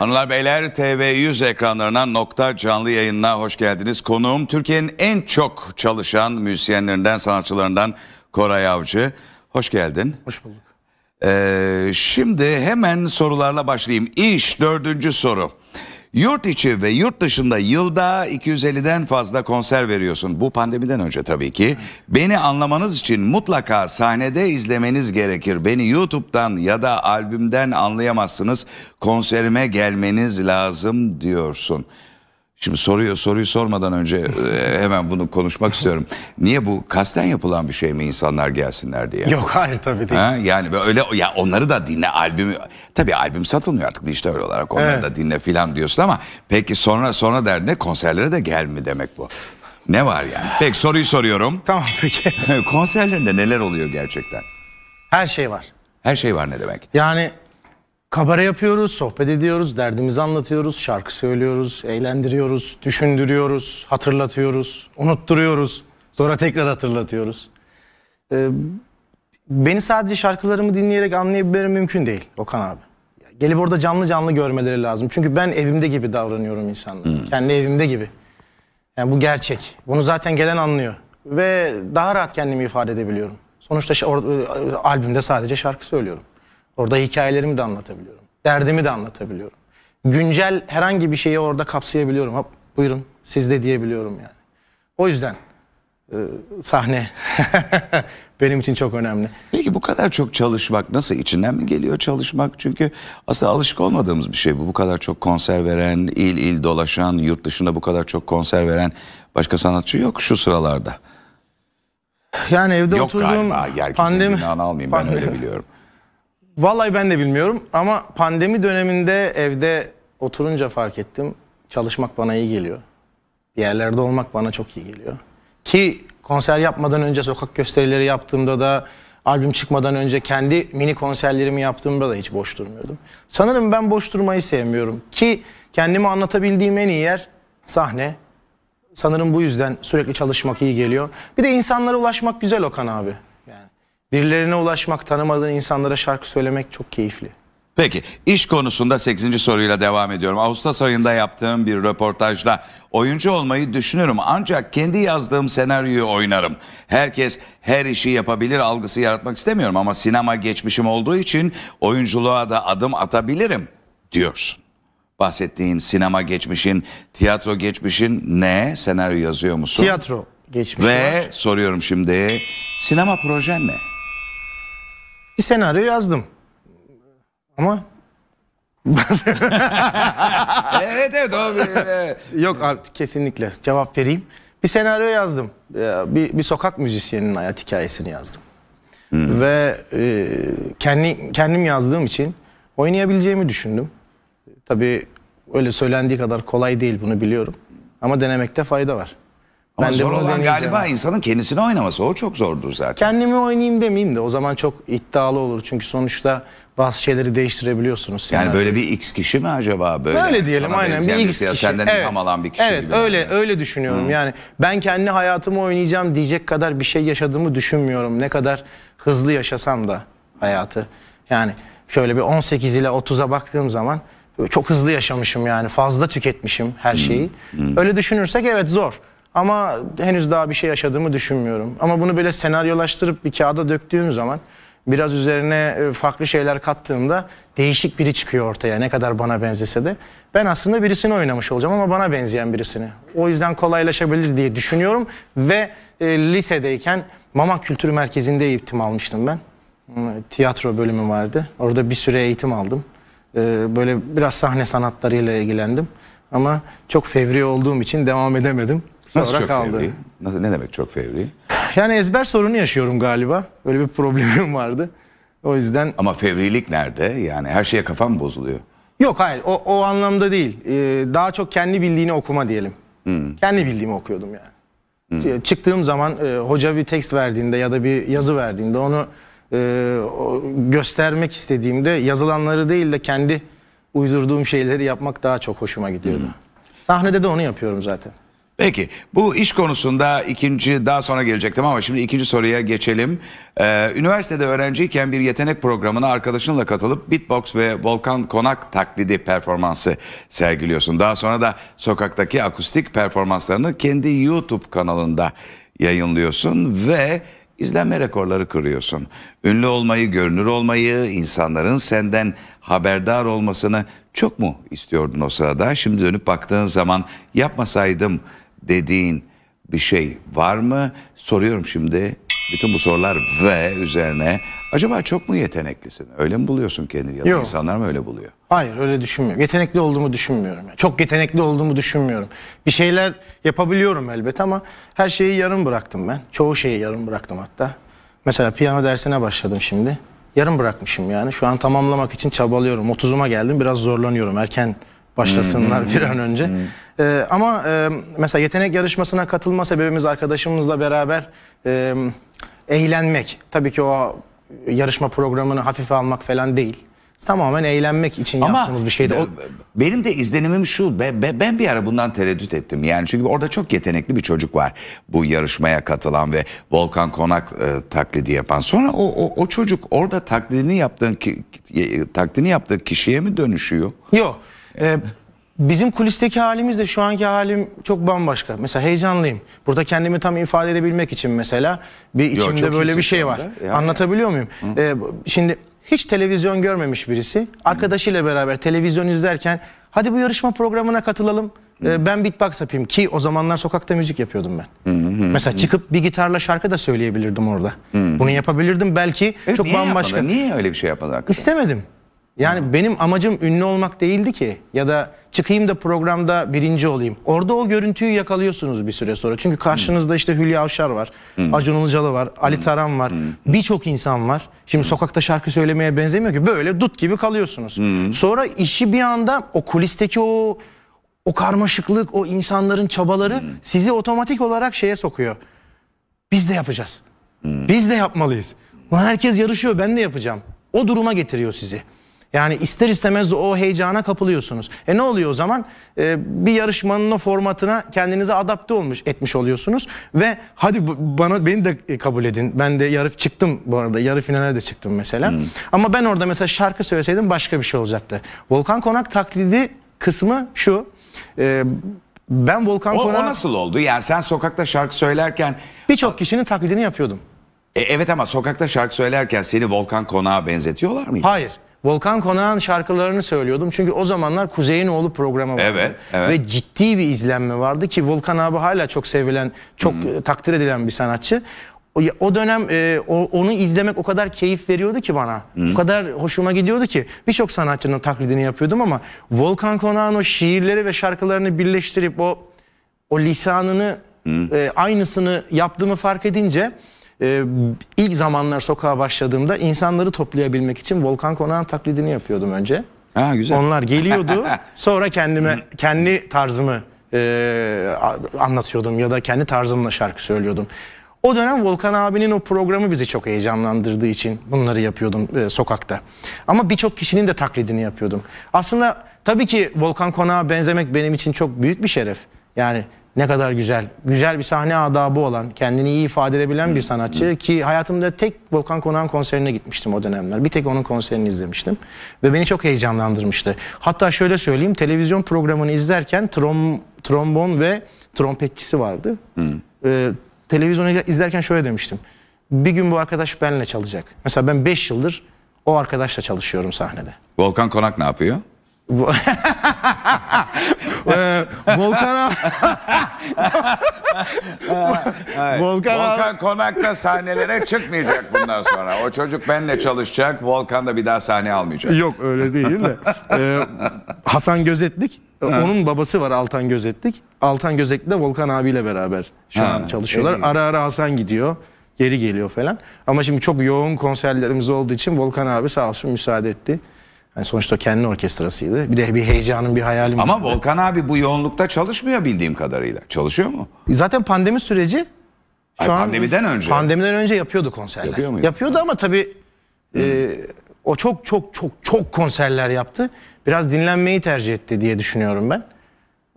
Hanımlar beyler TV100 ekranlarına nokta canlı yayınına hoş geldiniz. Konuğum Türkiye'nin en çok çalışan müzisyenlerinden, sanatçılarından Koray Avcı. Hoş geldin. Hoş bulduk. Ee, şimdi hemen sorularla başlayayım. İş dördüncü soru. Yurt içi ve yurt dışında yılda 250'den fazla konser veriyorsun. Bu pandemiden önce tabii ki. Beni anlamanız için mutlaka sahnede izlemeniz gerekir. Beni YouTube'dan ya da albümden anlayamazsınız. Konserime gelmeniz lazım diyorsun. Şimdi soruyor soruyu sormadan önce e, hemen bunu konuşmak istiyorum. Niye bu kasten yapılan bir şey mi insanlar gelsinler diye? Yok hayır tabii değil. Ha? Yani böyle ya onları da dinle albümü. Tabii albüm satılmıyor artık dijital olarak onları evet. da dinle filan diyorsun ama peki sonra sonra derdinde konserlere de gel mi demek bu? Ne var yani? Peki soruyu soruyorum. Tamam peki. Konserlerinde neler oluyor gerçekten? Her şey var. Her şey var ne demek? Yani Kabare yapıyoruz, sohbet ediyoruz, derdimizi anlatıyoruz, şarkı söylüyoruz, eğlendiriyoruz, düşündürüyoruz, hatırlatıyoruz, unutturuyoruz. Sonra tekrar hatırlatıyoruz. Ee, beni sadece şarkılarımı dinleyerek anlayabilmeleri mümkün değil Okan abi. Gelip orada canlı canlı görmeleri lazım. Çünkü ben evimde gibi davranıyorum insanlara. Hmm. Kendi evimde gibi. Yani bu gerçek. Bunu zaten gelen anlıyor. Ve daha rahat kendimi ifade edebiliyorum. Sonuçta e, albümde sadece şarkı söylüyorum. Orada hikayelerimi de anlatabiliyorum. Derdimi de anlatabiliyorum. Güncel herhangi bir şeyi orada kapsayabiliyorum. Hop, buyurun siz de diyebiliyorum yani. O yüzden e, sahne benim için çok önemli. Peki bu kadar çok çalışmak nasıl içinden mi geliyor çalışmak? Çünkü aslında alışık olmadığımız bir şey bu. Bu kadar çok konser veren, il il dolaşan, yurt dışında bu kadar çok konser veren başka sanatçı yok şu sıralarda. Yani evde Yok oturduğum galiba. pandemi... almayayım ben öyle biliyorum. Vallahi ben de bilmiyorum ama pandemi döneminde evde oturunca fark ettim. Çalışmak bana iyi geliyor. Bir yerlerde olmak bana çok iyi geliyor. Ki konser yapmadan önce sokak gösterileri yaptığımda da albüm çıkmadan önce kendi mini konserlerimi yaptığımda da hiç boş durmuyordum. Sanırım ben boş durmayı sevmiyorum ki kendimi anlatabildiğim en iyi yer sahne. Sanırım bu yüzden sürekli çalışmak iyi geliyor. Bir de insanlara ulaşmak güzel Okan abi. Birilerine ulaşmak, tanımadığın insanlara şarkı söylemek çok keyifli. Peki iş konusunda 8. soruyla devam ediyorum. Ağustos ayında yaptığım bir röportajda oyuncu olmayı düşünürüm ancak kendi yazdığım senaryoyu oynarım. Herkes her işi yapabilir algısı yaratmak istemiyorum ama sinema geçmişim olduğu için oyunculuğa da adım atabilirim diyorsun. Bahsettiğin sinema geçmişin, tiyatro geçmişin ne? Senaryo yazıyor musun? Tiyatro geçmişi Ve var. soruyorum şimdi sinema projen ne? bir senaryo yazdım. Ama evet evet. Doğru. Yok abi kesinlikle cevap vereyim. Bir senaryo yazdım. Ee, bir, bir sokak müzisyeninin hayat hikayesini yazdım. Hmm. Ve e, kendi kendim yazdığım için oynayabileceğimi düşündüm. Tabi öyle söylendiği kadar kolay değil bunu biliyorum. Ama denemekte fayda var. Ama ben de zor bunu olan galiba insanın kendisini oynaması. O çok zordur zaten. Kendimi oynayayım demeyeyim de o zaman çok iddialı olur. Çünkü sonuçta bazı şeyleri değiştirebiliyorsunuz. Yani, yani. böyle bir X kişi mi acaba böyle? Öyle diyelim aynen bir X kişi. Senden evet. ilham alan bir kişi evet, gibi. öyle yani. öyle düşünüyorum. Hı. Yani ben kendi hayatımı oynayacağım diyecek kadar bir şey yaşadığımı düşünmüyorum. Ne kadar hızlı yaşasam da hayatı. Yani şöyle bir 18 ile 30'a baktığım zaman çok hızlı yaşamışım yani fazla tüketmişim her şeyi. Hı. Hı. Öyle düşünürsek evet zor. Ama henüz daha bir şey yaşadığımı düşünmüyorum. Ama bunu böyle senaryolaştırıp bir kağıda döktüğüm zaman biraz üzerine e, farklı şeyler kattığımda değişik biri çıkıyor ortaya ne kadar bana benzese de. Ben aslında birisini oynamış olacağım ama bana benzeyen birisini. O yüzden kolaylaşabilir diye düşünüyorum ve e, lisedeyken Mama Kültür Merkezi'nde eğitim almıştım ben. Hmm, tiyatro bölümü vardı. Orada bir süre eğitim aldım. E, böyle biraz sahne sanatlarıyla ilgilendim. Ama çok fevri olduğum için devam edemedim. Sonra Nasıl çok kaldı. fevri? Nasıl, ne demek çok fevri? Yani ezber sorunu yaşıyorum galiba. Öyle bir problemim vardı. O yüzden... Ama fevrilik nerede? Yani her şeye kafam bozuluyor. Yok hayır o, o anlamda değil. Ee, daha çok kendi bildiğini okuma diyelim. Hmm. Kendi bildiğimi okuyordum yani. Hmm. Çıktığım zaman e, hoca bir tekst verdiğinde ya da bir yazı verdiğinde onu e, göstermek istediğimde yazılanları değil de kendi uydurduğum şeyleri yapmak daha çok hoşuma gidiyordu. Hmm. Sahnede de onu yapıyorum zaten. Peki bu iş konusunda ikinci daha sonra gelecektim ama şimdi ikinci soruya geçelim. Ee, üniversitede öğrenciyken bir yetenek programına arkadaşınla katılıp beatbox ve volkan konak taklidi performansı sergiliyorsun. Daha sonra da sokaktaki akustik performanslarını kendi YouTube kanalında yayınlıyorsun ve izlenme rekorları kırıyorsun. Ünlü olmayı, görünür olmayı, insanların senden haberdar olmasını çok mu istiyordun o sırada? Şimdi dönüp baktığın zaman yapmasaydım dediğin bir şey var mı? Soruyorum şimdi bütün bu sorular ve üzerine acaba çok mu yeteneklisin? Öyle mi buluyorsun kendini ya da Yok. insanlar mı öyle buluyor? Hayır öyle düşünmüyorum. Yetenekli olduğumu düşünmüyorum. Yani. Çok yetenekli olduğumu düşünmüyorum. Bir şeyler yapabiliyorum elbet ama her şeyi yarım bıraktım ben. Çoğu şeyi yarım bıraktım hatta. Mesela piyano dersine başladım şimdi. Yarım bırakmışım yani. Şu an tamamlamak için çabalıyorum. 30'uma geldim biraz zorlanıyorum. Erken başlasınlar bir an önce. Ee, ama e, mesela yetenek yarışmasına katılma sebebimiz arkadaşımızla beraber e, eğlenmek. Tabii ki o yarışma programını hafife almak falan değil. Tamamen eğlenmek için Ama yaptığımız bir şeydi. Benim de izlenimim şu. ben bir ara bundan tereddüt ettim. Yani çünkü orada çok yetenekli bir çocuk var. Bu yarışmaya katılan ve Volkan Konak e, taklidi yapan. Sonra o, o, o çocuk orada taklidini yaptığın ki, e, taklidini yaptığı kişiye mi dönüşüyor? Yok. Ee, bizim kulisteki halimizle şu anki halim çok bambaşka. Mesela heyecanlıyım. Burada kendimi tam ifade edebilmek için mesela bir içimde Yo, böyle bir şey var. Yani. Anlatabiliyor muyum? Ee, şimdi hiç televizyon görmemiş birisi arkadaşıyla beraber televizyon izlerken hadi bu yarışma programına katılalım. Ee, ben beatbox yapayım ki o zamanlar sokakta müzik yapıyordum ben. Hı hı hı. Mesela çıkıp bir gitarla şarkı da söyleyebilirdim orada. Hı hı. Bunu yapabilirdim belki evet, çok niye bambaşka. Yapmadı? Niye öyle bir şey yapmadı hakikaten? İstemedim. Yani benim amacım ünlü olmak değildi ki ya da çıkayım da programda birinci olayım. Orada o görüntüyü yakalıyorsunuz bir süre sonra. Çünkü karşınızda işte Hülya Avşar var, Acun Ilıcalı var, Ali Taran var, birçok insan var. Şimdi sokakta şarkı söylemeye benzemiyor ki böyle dut gibi kalıyorsunuz. Sonra işi bir anda o kulisteki o o karmaşıklık, o insanların çabaları hmm. sizi otomatik olarak şeye sokuyor. Biz de yapacağız. Hmm. Biz de yapmalıyız. Herkes yarışıyor ben de yapacağım. O duruma getiriyor sizi. Yani ister istemez o heyecana kapılıyorsunuz. E ne oluyor o zaman? E, bir yarışmanın o formatına kendinize adapte olmuş etmiş oluyorsunuz ve hadi bana beni de e, kabul edin. Ben de yarı çıktım bu arada. Yarı finale de çıktım mesela. Hmm. Ama ben orada mesela şarkı söyleseydim başka bir şey olacaktı. Volkan Konak taklidi kısmı şu. E, ben Volkan o, Konak... O nasıl oldu? Yani sen sokakta şarkı söylerken... Birçok kişinin taklidini yapıyordum. E, evet ama sokakta şarkı söylerken seni Volkan Konak'a benzetiyorlar mı? Hayır. Volkan Konağan şarkılarını söylüyordum. Çünkü o zamanlar Kuzey'in oğlu programı vardı. Evet, evet. Ve ciddi bir izlenme vardı ki Volkan abi hala çok sevilen, çok hmm. E, takdir edilen bir sanatçı. O, dönem e, o, onu izlemek o kadar keyif veriyordu ki bana. Hmm. O kadar hoşuma gidiyordu ki. Birçok sanatçının taklidini yapıyordum ama Volkan Konağan o şiirleri ve şarkılarını birleştirip o o lisanını hmm. e, aynısını yaptığımı fark edince e, ilk zamanlar sokağa başladığımda insanları toplayabilmek için Volkan Konağ'ın taklidini yapıyordum önce. Ha, güzel. Onlar geliyordu sonra kendime kendi tarzımı e, anlatıyordum ya da kendi tarzımla şarkı söylüyordum. O dönem Volkan abinin o programı bizi çok heyecanlandırdığı için bunları yapıyordum e, sokakta. Ama birçok kişinin de taklidini yapıyordum. Aslında tabii ki Volkan Konak'a benzemek benim için çok büyük bir şeref. Yani ne kadar güzel. Güzel bir sahne adabı olan, kendini iyi ifade edebilen bir sanatçı ki hayatımda tek Volkan Konak'ın konserine gitmiştim o dönemler. Bir tek onun konserini izlemiştim ve beni çok heyecanlandırmıştı. Hatta şöyle söyleyeyim, televizyon programını izlerken trom, trombon ve trompetçisi vardı. Hmm. Ee, televizyonu izlerken şöyle demiştim. Bir gün bu arkadaş benimle çalacak. Mesela ben 5 yıldır o arkadaşla çalışıyorum sahnede. Volkan Konak ne yapıyor? ee, Volkan Volkan, Volkan konakta sahnelere çıkmayacak bundan sonra. O çocuk benle çalışacak. Volkan da bir daha sahne almayacak. Yok öyle değil de. Ee, Hasan Gözetlik. Ha. Onun babası var Altan Gözetlik. Altan Gözetlik de Volkan abiyle beraber şu ha. an çalışıyorlar. Evet. Ara ara Hasan gidiyor. Geri geliyor falan. Ama şimdi çok yoğun konserlerimiz olduğu için Volkan abi sağ olsun müsaade etti. Yani sonuçta kendi orkestrasıydı. Bir de bir heyecanın, bir hayalim Ama vardı. Volkan abi bu yoğunlukta çalışmıyor bildiğim kadarıyla. Çalışıyor mu? Zaten pandemi süreci şu Ay, an pandemiden önce. Pandemiden önce yapıyordu konserler. Yapıyor muydu? Yapıyordu ama tabii e, hmm. o çok çok çok çok konserler yaptı. Biraz dinlenmeyi tercih etti diye düşünüyorum ben.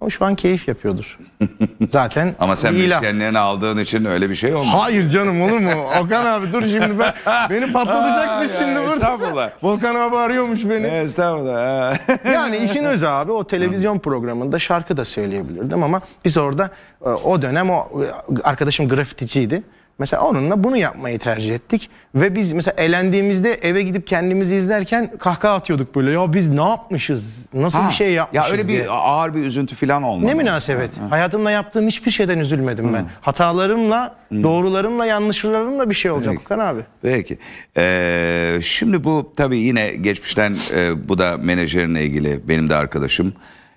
O şu an keyif yapıyordur. Zaten Ama sen ilan. müzisyenlerini aldığın için öyle bir şey olmuyor. Hayır canım olur mu? Okan abi dur şimdi ben beni patlatacaksın şimdi burada. Estağfurullah. Volkan abi arıyormuş beni. E, estağfurullah. yani işin özü abi o televizyon programında şarkı da söyleyebilirdim ama biz orada e, o dönem o e, arkadaşım grafiticiydi. Mesela onunla bunu yapmayı tercih ettik. Ve biz mesela elendiğimizde eve gidip kendimizi izlerken kahkaha atıyorduk böyle. Ya biz ne yapmışız? Nasıl ha, bir şey yapmışız Ya öyle diye. bir ağır bir üzüntü falan olmadı. Ne münasebet. Ha, ha. Hayatımda yaptığım hiçbir şeyden üzülmedim Hı. ben. Hatalarımla, Hı. doğrularımla, yanlışlarımla bir şey olacak Peki. Okan abi. Peki. Ee, şimdi bu tabii yine geçmişten e, bu da menajerinle ilgili benim de arkadaşım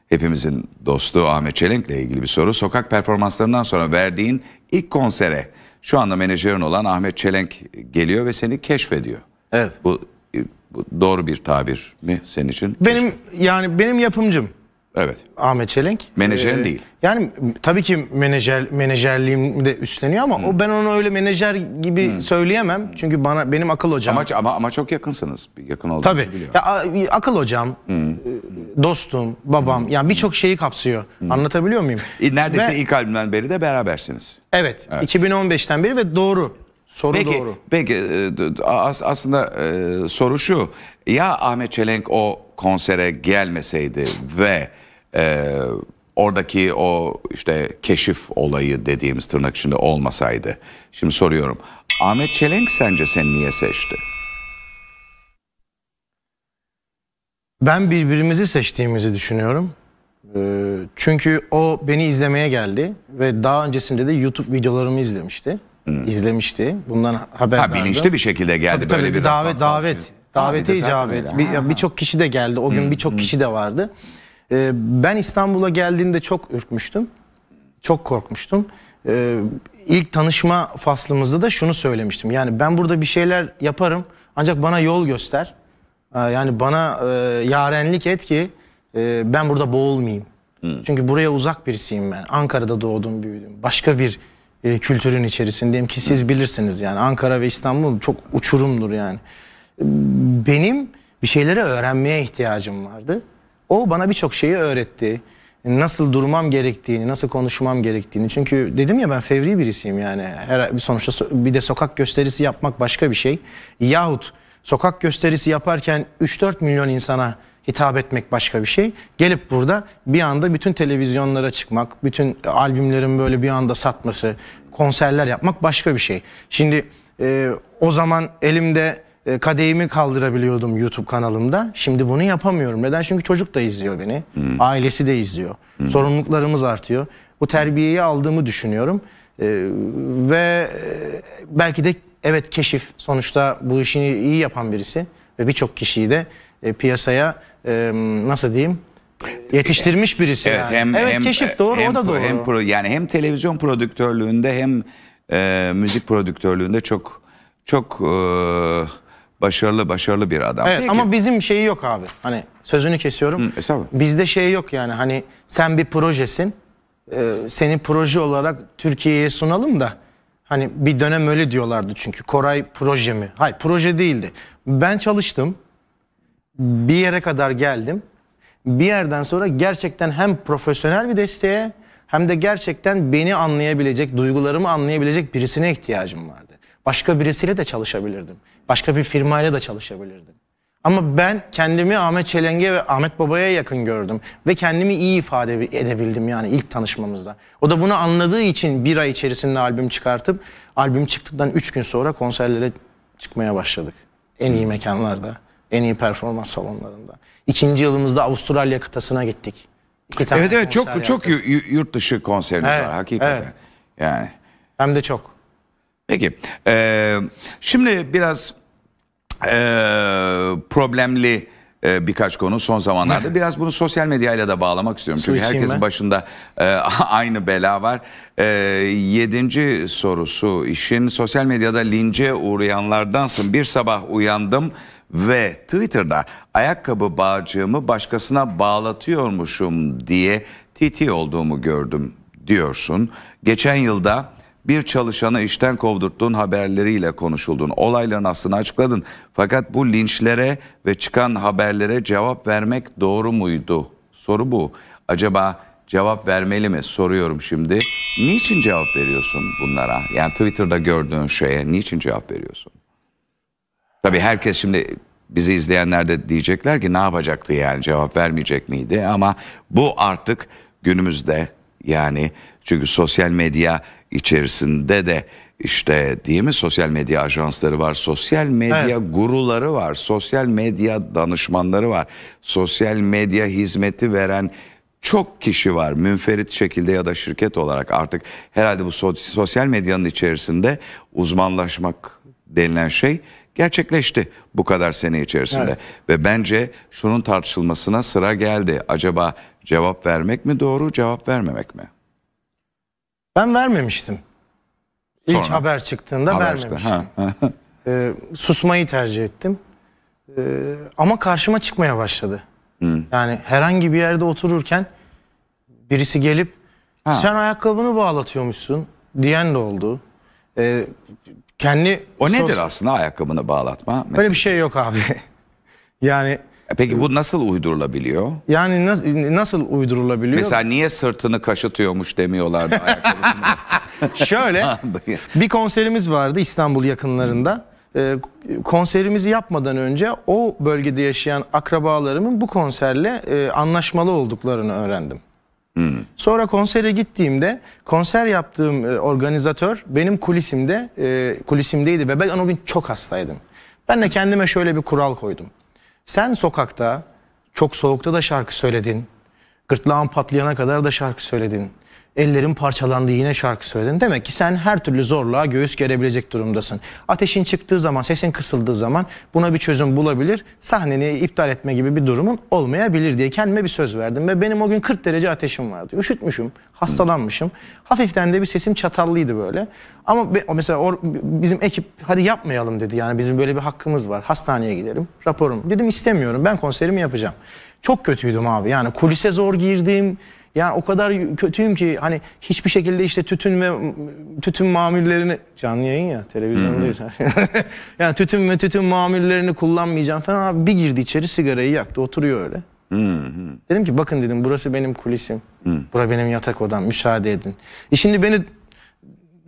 hepimizin dostu Ahmet Çelenk'le ilgili bir soru. Sokak performanslarından sonra verdiğin ilk konsere şu anda menajerin olan Ahmet Çelenk geliyor ve seni keşfediyor. Evet. Bu, bu doğru bir tabir mi senin için? Benim yani benim yapımcım. Evet. Ahmet Çelenk. Menajerin ee, değil. Yani tabii ki menajer menajerliğim de üstleniyor ama Hı. o ben onu öyle menajer gibi Hı. söyleyemem. Çünkü bana benim akıl hocam. Ama ama, ama çok yakınsınız. Yakın olduğunuzu Tabii. Ya, akıl hocam, Hı. E, dostum, babam Hı. yani birçok şeyi kapsıyor. Hı. Anlatabiliyor muyum? E, neredeyse ve, ilk albümden beri de berabersiniz. Evet, evet. 2015'ten beri ve doğru. Soru peki, doğru. Peki e, aslında soru şu. Ya Ahmet Çelenk o konsere gelmeseydi ve e, oradaki o işte keşif olayı dediğimiz tırnak içinde olmasaydı. Şimdi soruyorum Ahmet Çelenk sence sen niye seçti? Ben birbirimizi seçtiğimizi düşünüyorum. Ee, çünkü o beni izlemeye geldi ve daha öncesinde de YouTube videolarımı izlemişti. Hmm. İzlemişti. Bundan haber ha, bilinçli bir şekilde geldi tabii, böyle bir davet davet davete icabet. Birçok bir kişi de geldi. O gün hmm. birçok hmm. kişi de vardı. Hmm. E, ben İstanbul'a geldiğimde çok ürkmüştüm. Çok korkmuştum. E, ilk tanışma faslımızda da şunu söylemiştim. Yani ben burada bir şeyler yaparım ancak bana yol göster. E, yani bana e, yarenlik et ki e, ben burada boğulmayayım. Hı. Çünkü buraya uzak birisiyim ben. Ankara'da doğdum büyüdüm. Başka bir e, kültürün içerisindeyim ki siz bilirsiniz yani Ankara ve İstanbul çok uçurumdur yani. Benim bir şeyleri öğrenmeye ihtiyacım vardı. O bana birçok şeyi öğretti. Nasıl durmam gerektiğini, nasıl konuşmam gerektiğini. Çünkü dedim ya ben fevri birisiyim yani. Her, sonuçta bir de sokak gösterisi yapmak başka bir şey. Yahut sokak gösterisi yaparken 3-4 milyon insana hitap etmek başka bir şey. Gelip burada bir anda bütün televizyonlara çıkmak, bütün albümlerin böyle bir anda satması, konserler yapmak başka bir şey. Şimdi e, o zaman elimde e, kadehimi kaldırabiliyordum YouTube kanalımda. Şimdi bunu yapamıyorum. Neden? Çünkü çocuk da izliyor beni. Hmm. Ailesi de izliyor. Hmm. Sorumluluklarımız artıyor. Bu terbiyeyi aldığımı düşünüyorum. Ee, ve e, belki de evet keşif sonuçta bu işini iyi yapan birisi ve birçok kişiyi de e, piyasaya e, nasıl diyeyim yetiştirmiş birisi. Evet, yani. hem, evet hem, keşif doğru hem, o da doğru. Hem pro, yani hem televizyon prodüktörlüğünde hem e, müzik prodüktörlüğünde çok çok e, başarılı başarılı bir adam. Evet, ama bizim şeyi yok abi. Hani sözünü kesiyorum. Hı, estağfurullah. Bizde şey yok yani hani sen bir projesin. E, seni proje olarak Türkiye'ye sunalım da hani bir dönem öyle diyorlardı çünkü Koray proje mi? Hayır proje değildi. Ben çalıştım. Bir yere kadar geldim. Bir yerden sonra gerçekten hem profesyonel bir desteğe hem de gerçekten beni anlayabilecek, duygularımı anlayabilecek birisine ihtiyacım vardı. Başka birisiyle de çalışabilirdim. Başka bir firmayla da çalışabilirdim. Ama ben kendimi Ahmet Çelenge ve Ahmet Baba'ya yakın gördüm. Ve kendimi iyi ifade edebildim yani ilk tanışmamızda. O da bunu anladığı için bir ay içerisinde albüm çıkartıp albüm çıktıktan üç gün sonra konserlere çıkmaya başladık. En iyi mekanlarda, en iyi performans salonlarında. İkinci yılımızda Avustralya kıtasına gittik. İki tane evet evet çok çok yurt dışı konserimiz evet, var hakikaten. Evet. Yani. Hem de çok. Peki e, şimdi biraz e, problemli e, birkaç konu son zamanlarda. Biraz bunu sosyal medyayla da bağlamak istiyorum. Çünkü herkesin başında e, aynı bela var. E, yedinci sorusu işin sosyal medyada lince uğrayanlardansın. Bir sabah uyandım ve Twitter'da ayakkabı bağcığımı başkasına bağlatıyormuşum diye TT olduğumu gördüm diyorsun. Geçen yılda bir çalışanı işten kovdurttuğun haberleriyle konuşuldun. Olayların aslını açıkladın. Fakat bu linçlere ve çıkan haberlere cevap vermek doğru muydu? Soru bu. Acaba cevap vermeli mi? Soruyorum şimdi. Niçin cevap veriyorsun bunlara? Yani Twitter'da gördüğün şeye niçin cevap veriyorsun? Tabii herkes şimdi bizi izleyenler de diyecekler ki ne yapacaktı yani cevap vermeyecek miydi? Ama bu artık günümüzde yani çünkü sosyal medya içerisinde de işte değil mi sosyal medya ajansları var, sosyal medya evet. guruları var, sosyal medya danışmanları var, sosyal medya hizmeti veren çok kişi var münferit şekilde ya da şirket olarak artık herhalde bu sosyal medyanın içerisinde uzmanlaşmak denilen şey gerçekleşti bu kadar sene içerisinde. Evet. Ve bence şunun tartışılmasına sıra geldi. Acaba cevap vermek mi doğru, cevap vermemek mi? Ben vermemiştim. İlk haber çıktığında haber vermemiştim. Işte. ee, susmayı tercih ettim. Ee, ama karşıma çıkmaya başladı. Hı. Yani herhangi bir yerde otururken birisi gelip ha. sen ayakkabını bağlatıyormuşsun diyen de oldu. Ee, kendi O nedir aslında ayakkabını bağlatma? Mesela? Böyle bir şey yok abi. yani e peki bu nasıl uydurulabiliyor? Yani nas nasıl uydurulabiliyor? Mesela niye sırtını kaşıtıyormuş demiyorlardı ayakkabısını. Şöyle bir konserimiz vardı İstanbul yakınlarında. Ee, konserimizi yapmadan önce o bölgede yaşayan akrabalarımın bu konserle e, anlaşmalı olduklarını öğrendim. Hmm. Sonra konsere gittiğimde konser yaptığım e, organizatör benim kulisimde e, kulisimdeydi ve ben o gün çok hastaydım. Ben de kendime şöyle bir kural koydum. Sen sokakta çok soğukta da şarkı söyledin. Gırtlağın patlayana kadar da şarkı söyledin ellerin parçalandı yine şarkı söyledin. Demek ki sen her türlü zorluğa göğüs gerebilecek durumdasın. Ateşin çıktığı zaman, sesin kısıldığı zaman buna bir çözüm bulabilir. Sahneni iptal etme gibi bir durumun olmayabilir diye kendime bir söz verdim. Ve benim o gün 40 derece ateşim vardı. Üşütmüşüm, hastalanmışım. Hafiften de bir sesim çatallıydı böyle. Ama mesela or, bizim ekip hadi yapmayalım dedi. Yani bizim böyle bir hakkımız var. Hastaneye gidelim. Raporum. Dedim istemiyorum. Ben konserimi yapacağım. Çok kötüydüm abi. Yani kulise zor girdim. Yani o kadar kötüyüm ki hani hiçbir şekilde işte tütün ve tütün mamillerini canlı yayın ya televizyondayız. yani tütün ve tütün mamillerini kullanmayacağım falan abi bir girdi içeri sigarayı yaktı oturuyor öyle. dedim ki bakın dedim burası benim kulisim. Bura benim yatak odam müsaade edin. E şimdi beni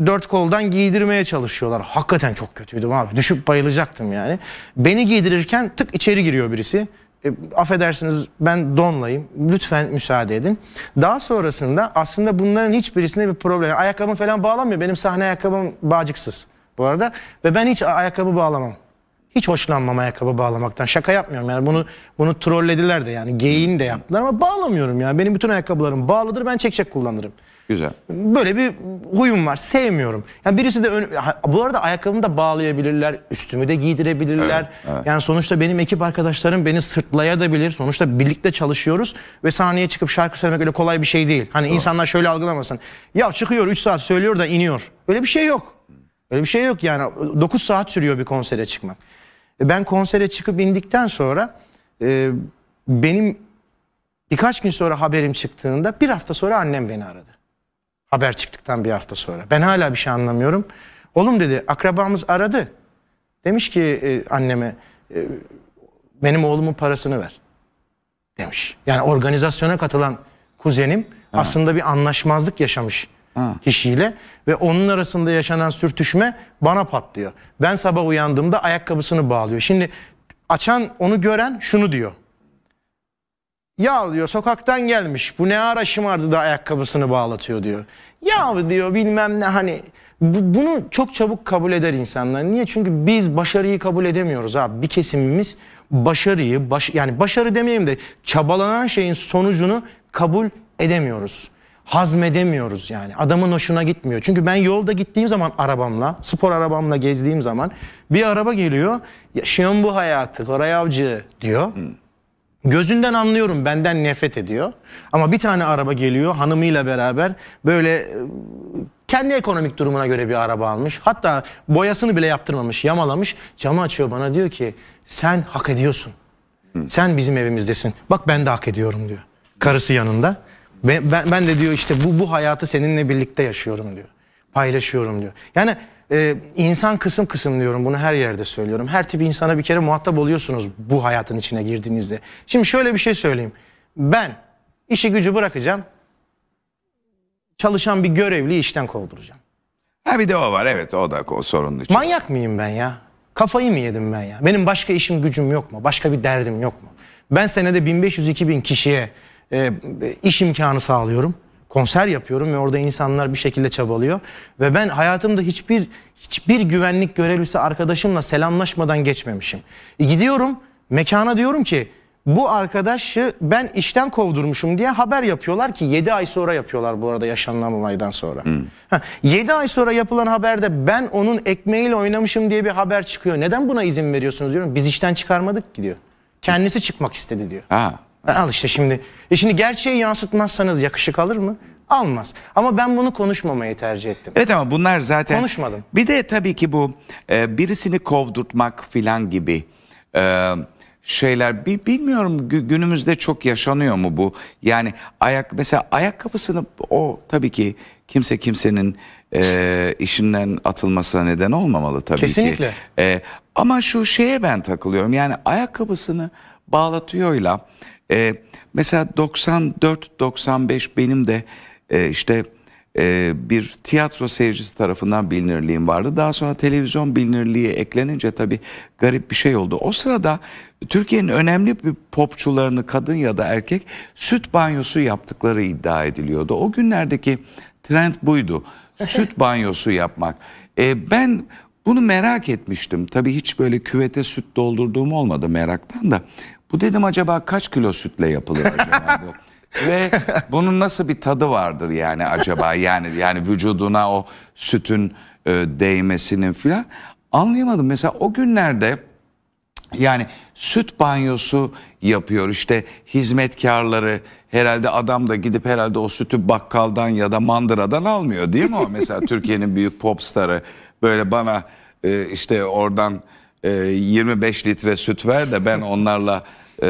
dört koldan giydirmeye çalışıyorlar. Hakikaten çok kötüydüm abi. Düşüp bayılacaktım yani. Beni giydirirken tık içeri giriyor birisi e, affedersiniz ben donlayım lütfen müsaade edin. Daha sonrasında aslında bunların hiçbirisinde bir problem. Ayakkabım falan bağlamıyor. Benim sahne ayakkabım bağcıksız bu arada ve ben hiç ayakkabı bağlamam. Hiç hoşlanmam ayakkabı bağlamaktan. Şaka yapmıyorum yani bunu bunu trollediler de yani geyin de yaptılar ama bağlamıyorum ya. Benim bütün ayakkabılarım bağlıdır ben çekçek kullanırım. Güzel. Böyle bir huyum var. Sevmiyorum. Yani birisi de ön... bu arada ayakkabımı da bağlayabilirler. Üstümü de giydirebilirler. Evet, evet. Yani sonuçta benim ekip arkadaşlarım beni sırtlayabilir. Sonuçta birlikte çalışıyoruz ve sahneye çıkıp şarkı söylemek öyle kolay bir şey değil. Hani Doğru. insanlar şöyle algılamasın. Ya çıkıyor 3 saat söylüyor da iniyor. Öyle bir şey yok. Öyle bir şey yok yani. 9 saat sürüyor bir konsere çıkmak. E, ben konsere çıkıp indikten sonra e, benim birkaç gün sonra haberim çıktığında bir hafta sonra annem beni aradı. Haber çıktıktan bir hafta sonra. Ben hala bir şey anlamıyorum. Oğlum dedi akrabamız aradı. Demiş ki e, anneme e, benim oğlumun parasını ver. Demiş. Yani organizasyona katılan kuzenim ha. aslında bir anlaşmazlık yaşamış ha. kişiyle ve onun arasında yaşanan sürtüşme bana patlıyor. Ben sabah uyandığımda ayakkabısını bağlıyor. Şimdi açan onu gören şunu diyor. Ya diyor sokaktan gelmiş. Bu ne ara şımardı da ayakkabısını bağlatıyor diyor. Ya diyor bilmem ne hani bu, bunu çok çabuk kabul eder insanlar. Niye? Çünkü biz başarıyı kabul edemiyoruz abi. Bir kesimimiz başarıyı baş, yani başarı demeyeyim de çabalanan şeyin sonucunu kabul edemiyoruz. Hazmedemiyoruz yani. Adamın hoşuna gitmiyor. Çünkü ben yolda gittiğim zaman arabamla, spor arabamla gezdiğim zaman bir araba geliyor. Yaşıyorum bu hayatı, Koray Avcı diyor. Hmm. Gözünden anlıyorum benden nefret ediyor. Ama bir tane araba geliyor hanımıyla beraber böyle e, kendi ekonomik durumuna göre bir araba almış. Hatta boyasını bile yaptırmamış, yamalamış. Camı açıyor bana diyor ki sen hak ediyorsun. Sen bizim evimizdesin. Bak ben de hak ediyorum diyor. Karısı yanında. Ben, ben, ben de diyor işte bu, bu hayatı seninle birlikte yaşıyorum diyor. Paylaşıyorum diyor. Yani e, insan kısım kısım diyorum bunu her yerde söylüyorum. Her tip insana bir kere muhatap oluyorsunuz bu hayatın içine girdiğinizde. Şimdi şöyle bir şey söyleyeyim. Ben işi gücü bırakacağım. Çalışan bir görevli işten kovduracağım. Ha bir de o var evet o da sorunlu. için. Manyak mıyım ben ya? Kafayı mı yedim ben ya? Benim başka işim gücüm yok mu? Başka bir derdim yok mu? Ben senede 1500-2000 kişiye e, e, iş imkanı sağlıyorum konser yapıyorum ve orada insanlar bir şekilde çabalıyor. Ve ben hayatımda hiçbir hiçbir güvenlik görevlisi arkadaşımla selamlaşmadan geçmemişim. E gidiyorum mekana diyorum ki bu arkadaşı ben işten kovdurmuşum diye haber yapıyorlar ki 7 ay sonra yapıyorlar bu arada yaşanılan olaydan sonra. Hmm. 7 ay sonra yapılan haberde ben onun ekmeğiyle oynamışım diye bir haber çıkıyor. Neden buna izin veriyorsunuz diyorum. Biz işten çıkarmadık ki diyor. Kendisi çıkmak istedi diyor. Ha al işte şimdi. E şimdi gerçeği yansıtmazsanız yakışık alır mı? Almaz. Ama ben bunu konuşmamayı tercih ettim. Evet ama bunlar zaten... Konuşmadım. Bir de tabii ki bu e, birisini kovdurtmak filan gibi e, şeyler. Bir, bilmiyorum günümüzde çok yaşanıyor mu bu? Yani ayak mesela ayakkabısını o tabii ki kimse kimsenin e, işinden atılmasına neden olmamalı tabii Kesinlikle. ki. Kesinlikle. E, ama şu şeye ben takılıyorum yani ayakkabısını bağlatıyorla e, mesela 94-95 benim de e, işte e, bir tiyatro seyircisi tarafından bilinirliğim vardı. Daha sonra televizyon bilinirliği eklenince tabii garip bir şey oldu. O sırada Türkiye'nin önemli bir popçularını kadın ya da erkek süt banyosu yaptıkları iddia ediliyordu. O günlerdeki trend buydu. Süt banyosu yapmak. E, ben bunu merak etmiştim. Tabii hiç böyle küvete süt doldurduğum olmadı meraktan da. Bu dedim acaba kaç kilo sütle yapılır acaba bu? Ve bunun nasıl bir tadı vardır yani acaba yani yani vücuduna o sütün e, değmesinin filan anlayamadım. Mesela o günlerde yani süt banyosu yapıyor işte hizmetkarları herhalde adam da gidip herhalde o sütü bakkaldan ya da mandıradan almıyor değil mi o mesela Türkiye'nin büyük popstarı böyle bana e, işte oradan e, ee, 25 litre süt ver de ben onlarla e,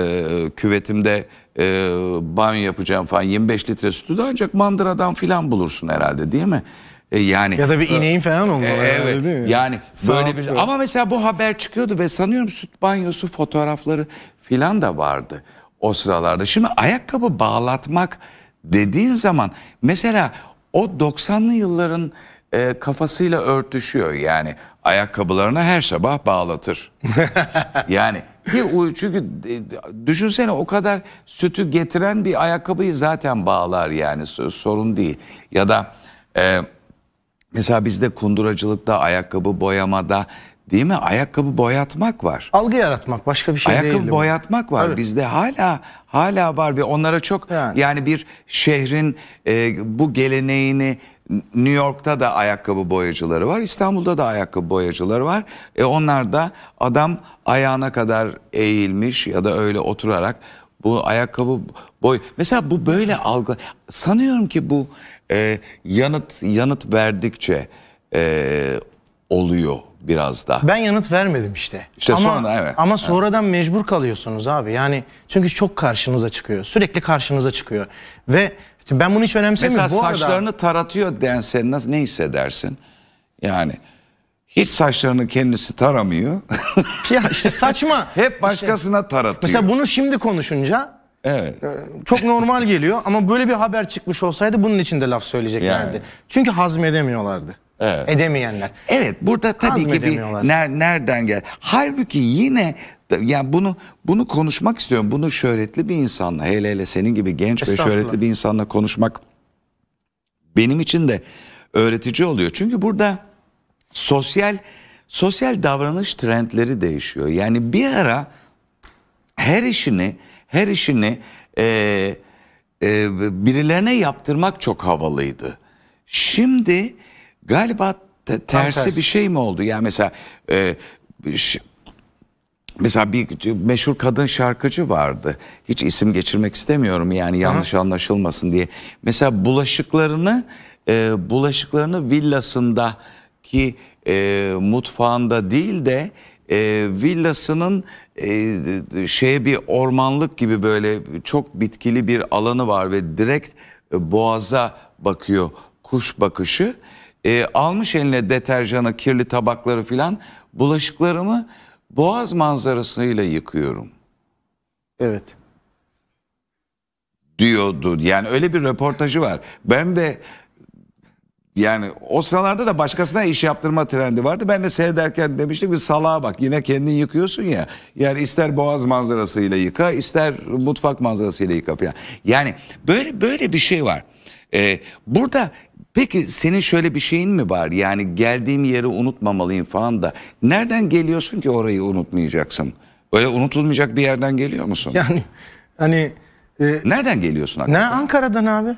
küvetimde e, banyo yapacağım falan 25 litre sütü de ancak mandıradan filan bulursun herhalde değil mi? E, yani Ya da bir ineğin falan olmalı. E, herhalde, evet. değil mi? Yani Sağ böyle bir şey. ama mesela bu haber çıkıyordu ve sanıyorum süt banyosu fotoğrafları filan da vardı o sıralarda. Şimdi ayakkabı bağlatmak dediğin zaman mesela o 90'lı yılların e, kafasıyla örtüşüyor yani ayakkabılarına her sabah bağlatır. yani bir uyu çünkü düşünsene o kadar sütü getiren bir ayakkabıyı zaten bağlar yani sorun değil. Ya da e, mesela bizde kunduracılıkta ayakkabı boyamada değil mi ayakkabı boyatmak var. Algı yaratmak başka bir şey değil. Ayakkabı boyatmak var. Evet. Bizde hala hala var ve onlara çok yani, yani bir şehrin e, bu geleneğini New York'ta da ayakkabı boyacıları var. İstanbul'da da ayakkabı boyacıları var. E onlar da adam ayağına kadar eğilmiş ya da öyle oturarak bu ayakkabı boy... Mesela bu böyle algı... Sanıyorum ki bu e, yanıt yanıt verdikçe e, oluyor biraz da. Ben yanıt vermedim işte. İşte ama, sonra evet. Ama sonradan evet. mecbur kalıyorsunuz abi. Yani çünkü çok karşınıza çıkıyor. Sürekli karşınıza çıkıyor. Ve Şimdi ben bunu hiç önemsemiyorum. Mesela bu saçlarını arada... taratıyor dense nasıl, ne hissedersin? Yani hiç saçlarını kendisi taramıyor. ya işte saçma. Hep başkasına işte, taratıyor. Mesela bunu şimdi konuşunca Evet. E, çok normal geliyor ama böyle bir haber çıkmış olsaydı bunun için de laf söyleyeceklerdi. Yani. Çünkü hazmedemiyorlardı. Evet. Edemeyenler. Evet burada tabii ki bir ner, nereden gel. Halbuki yine yani bunu bunu konuşmak istiyorum. Bunu şöhretli bir insanla hele hele senin gibi genç ve şöhretli bir insanla konuşmak benim için de öğretici oluyor. Çünkü burada sosyal sosyal davranış trendleri değişiyor. Yani bir ara her işini her işini e, e, birilerine yaptırmak çok havalıydı. Şimdi galiba tersi, tersi bir şey mi oldu? Yani mesela e, Mesela bir meşhur kadın şarkıcı vardı. Hiç isim geçirmek istemiyorum yani yanlış Aha. anlaşılmasın diye. Mesela bulaşıklarını e, bulaşıklarını villasındaki e, mutfağında değil de e, villasının e, şeye bir ormanlık gibi böyle çok bitkili bir alanı var ve direkt e, boğaza bakıyor kuş bakışı. E, almış eline deterjanı, kirli tabakları filan bulaşıklarımı boğaz manzarasıyla yıkıyorum. Evet. Diyordu. Yani öyle bir röportajı var. Ben de yani o sıralarda da başkasına iş yaptırma trendi vardı. Ben de seyrederken demiştim ki salağa bak yine kendini yıkıyorsun ya. Yani ister boğaz manzarasıyla yıka ister mutfak manzarasıyla yıka falan. Yani böyle böyle bir şey var. Ee, burada Peki senin şöyle bir şeyin mi var? Yani geldiğim yeri unutmamalıyım falan da. Nereden geliyorsun ki orayı unutmayacaksın? Öyle unutulmayacak bir yerden geliyor musun? Yani hani... E, Nereden geliyorsun Ne Ankara'dan abi.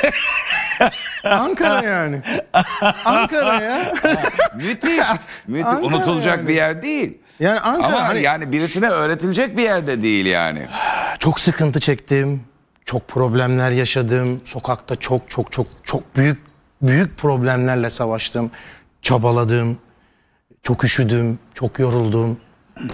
Ankara yani. Ankara ya. müthiş. müthiş. Unutulacak yani. bir yer değil. Yani Ankara. Ama hani... yani birisine öğretilecek bir yerde değil yani. Çok sıkıntı çektim çok problemler yaşadım. Sokakta çok çok çok çok büyük büyük problemlerle savaştım. Çabaladım. Çok üşüdüm, çok yoruldum.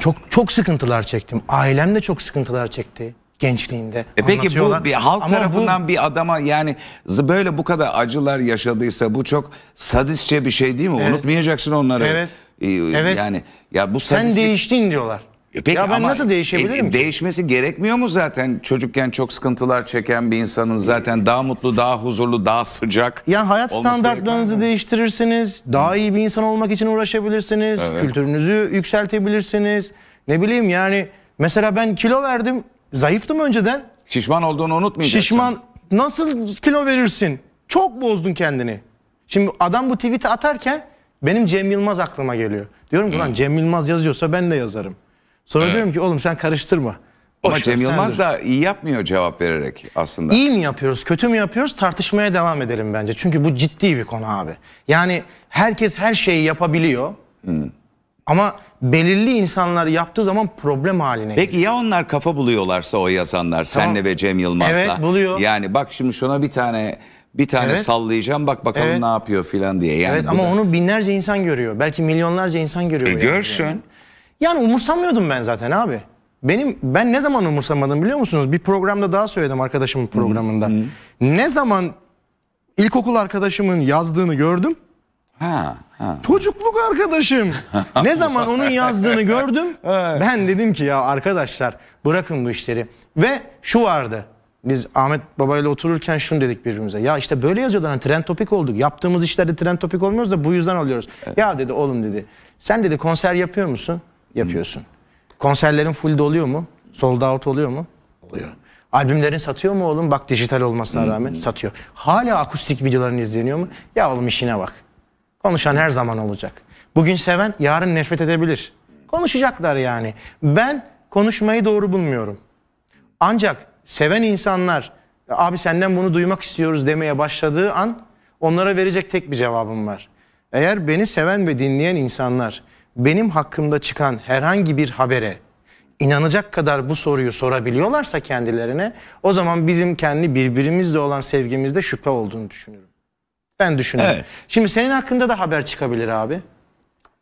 Çok çok sıkıntılar çektim. Ailem de çok sıkıntılar çekti gençliğinde. E peki bu bir halk Ama tarafından bu... bir adama yani böyle bu kadar acılar yaşadıysa bu çok sadistçe bir şey değil mi? Evet. Unutmayacaksın onları. Evet. Ee, evet. Yani ya bu sadistlik... Sen değiştin diyorlar. E peki ya ben ama nasıl değişebilirim e, Değişmesi gerekmiyor mu zaten? Çocukken çok sıkıntılar çeken bir insanın zaten daha mutlu, daha huzurlu, daha sıcak. Yani hayat standartlarınızı değiştirirsiniz. Daha iyi bir insan olmak için uğraşabilirsiniz. Evet. Kültürünüzü yükseltebilirsiniz. Ne bileyim yani mesela ben kilo verdim. Zayıftım önceden. Şişman olduğunu unutmayacaksın. Şişman nasıl kilo verirsin? Çok bozdun kendini. Şimdi adam bu tweet'i atarken benim Cem Yılmaz aklıma geliyor. Diyorum ki lan Cem Yılmaz yazıyorsa ben de yazarım. Sonra evet. diyorum ki oğlum sen karıştırma. Boş Ama Cem Yılmaz da iyi yapmıyor cevap vererek aslında. İyi mi yapıyoruz, kötü mü yapıyoruz tartışmaya devam edelim bence. Çünkü bu ciddi bir konu abi. Yani herkes her şeyi yapabiliyor. Hmm. Ama belirli insanlar yaptığı zaman problem haline Peki ya onlar kafa buluyorlarsa o yazanlar tamam. senle ve Cem Yılmaz'la. Evet buluyor. Yani bak şimdi şuna bir tane bir tane evet. sallayacağım bak bakalım evet. ne yapıyor filan diye. Yani evet ama da... onu binlerce insan görüyor. Belki milyonlarca insan görüyor. E görsün. Yani. Yani umursamıyordum ben zaten abi. Benim ben ne zaman umursamadım biliyor musunuz? Bir programda daha söyledim arkadaşımın programında. Hı hı. Ne zaman ilkokul arkadaşımın yazdığını gördüm. Ha, ha. Çocukluk arkadaşım. ne zaman onun yazdığını gördüm. Ben dedim ki ya arkadaşlar bırakın bu işleri. Ve şu vardı. Biz Ahmet babayla otururken şunu dedik birbirimize. Ya işte böyle yazıyorlar hani trend topik olduk. Yaptığımız işlerde trend topik olmuyoruz da bu yüzden alıyoruz. Evet. Ya dedi oğlum dedi. Sen dedi konser yapıyor musun? yapıyorsun. Konserlerin full doluyor mu? Sold out oluyor mu? Oluyor. Albümlerin satıyor mu oğlum? Bak dijital olmasına hmm. rağmen satıyor. Hala akustik videoların izleniyor mu? Ya oğlum işine bak. Konuşan her zaman olacak. Bugün seven yarın nefret edebilir. Konuşacaklar yani. Ben konuşmayı doğru bulmuyorum. Ancak seven insanlar abi senden bunu duymak istiyoruz demeye başladığı an onlara verecek tek bir cevabım var. Eğer beni seven ve dinleyen insanlar benim hakkımda çıkan herhangi bir habere inanacak kadar bu soruyu sorabiliyorlarsa kendilerine o zaman bizim kendi birbirimizle olan sevgimizde şüphe olduğunu düşünüyorum. Ben düşünüyorum. Evet. Şimdi senin hakkında da haber çıkabilir abi.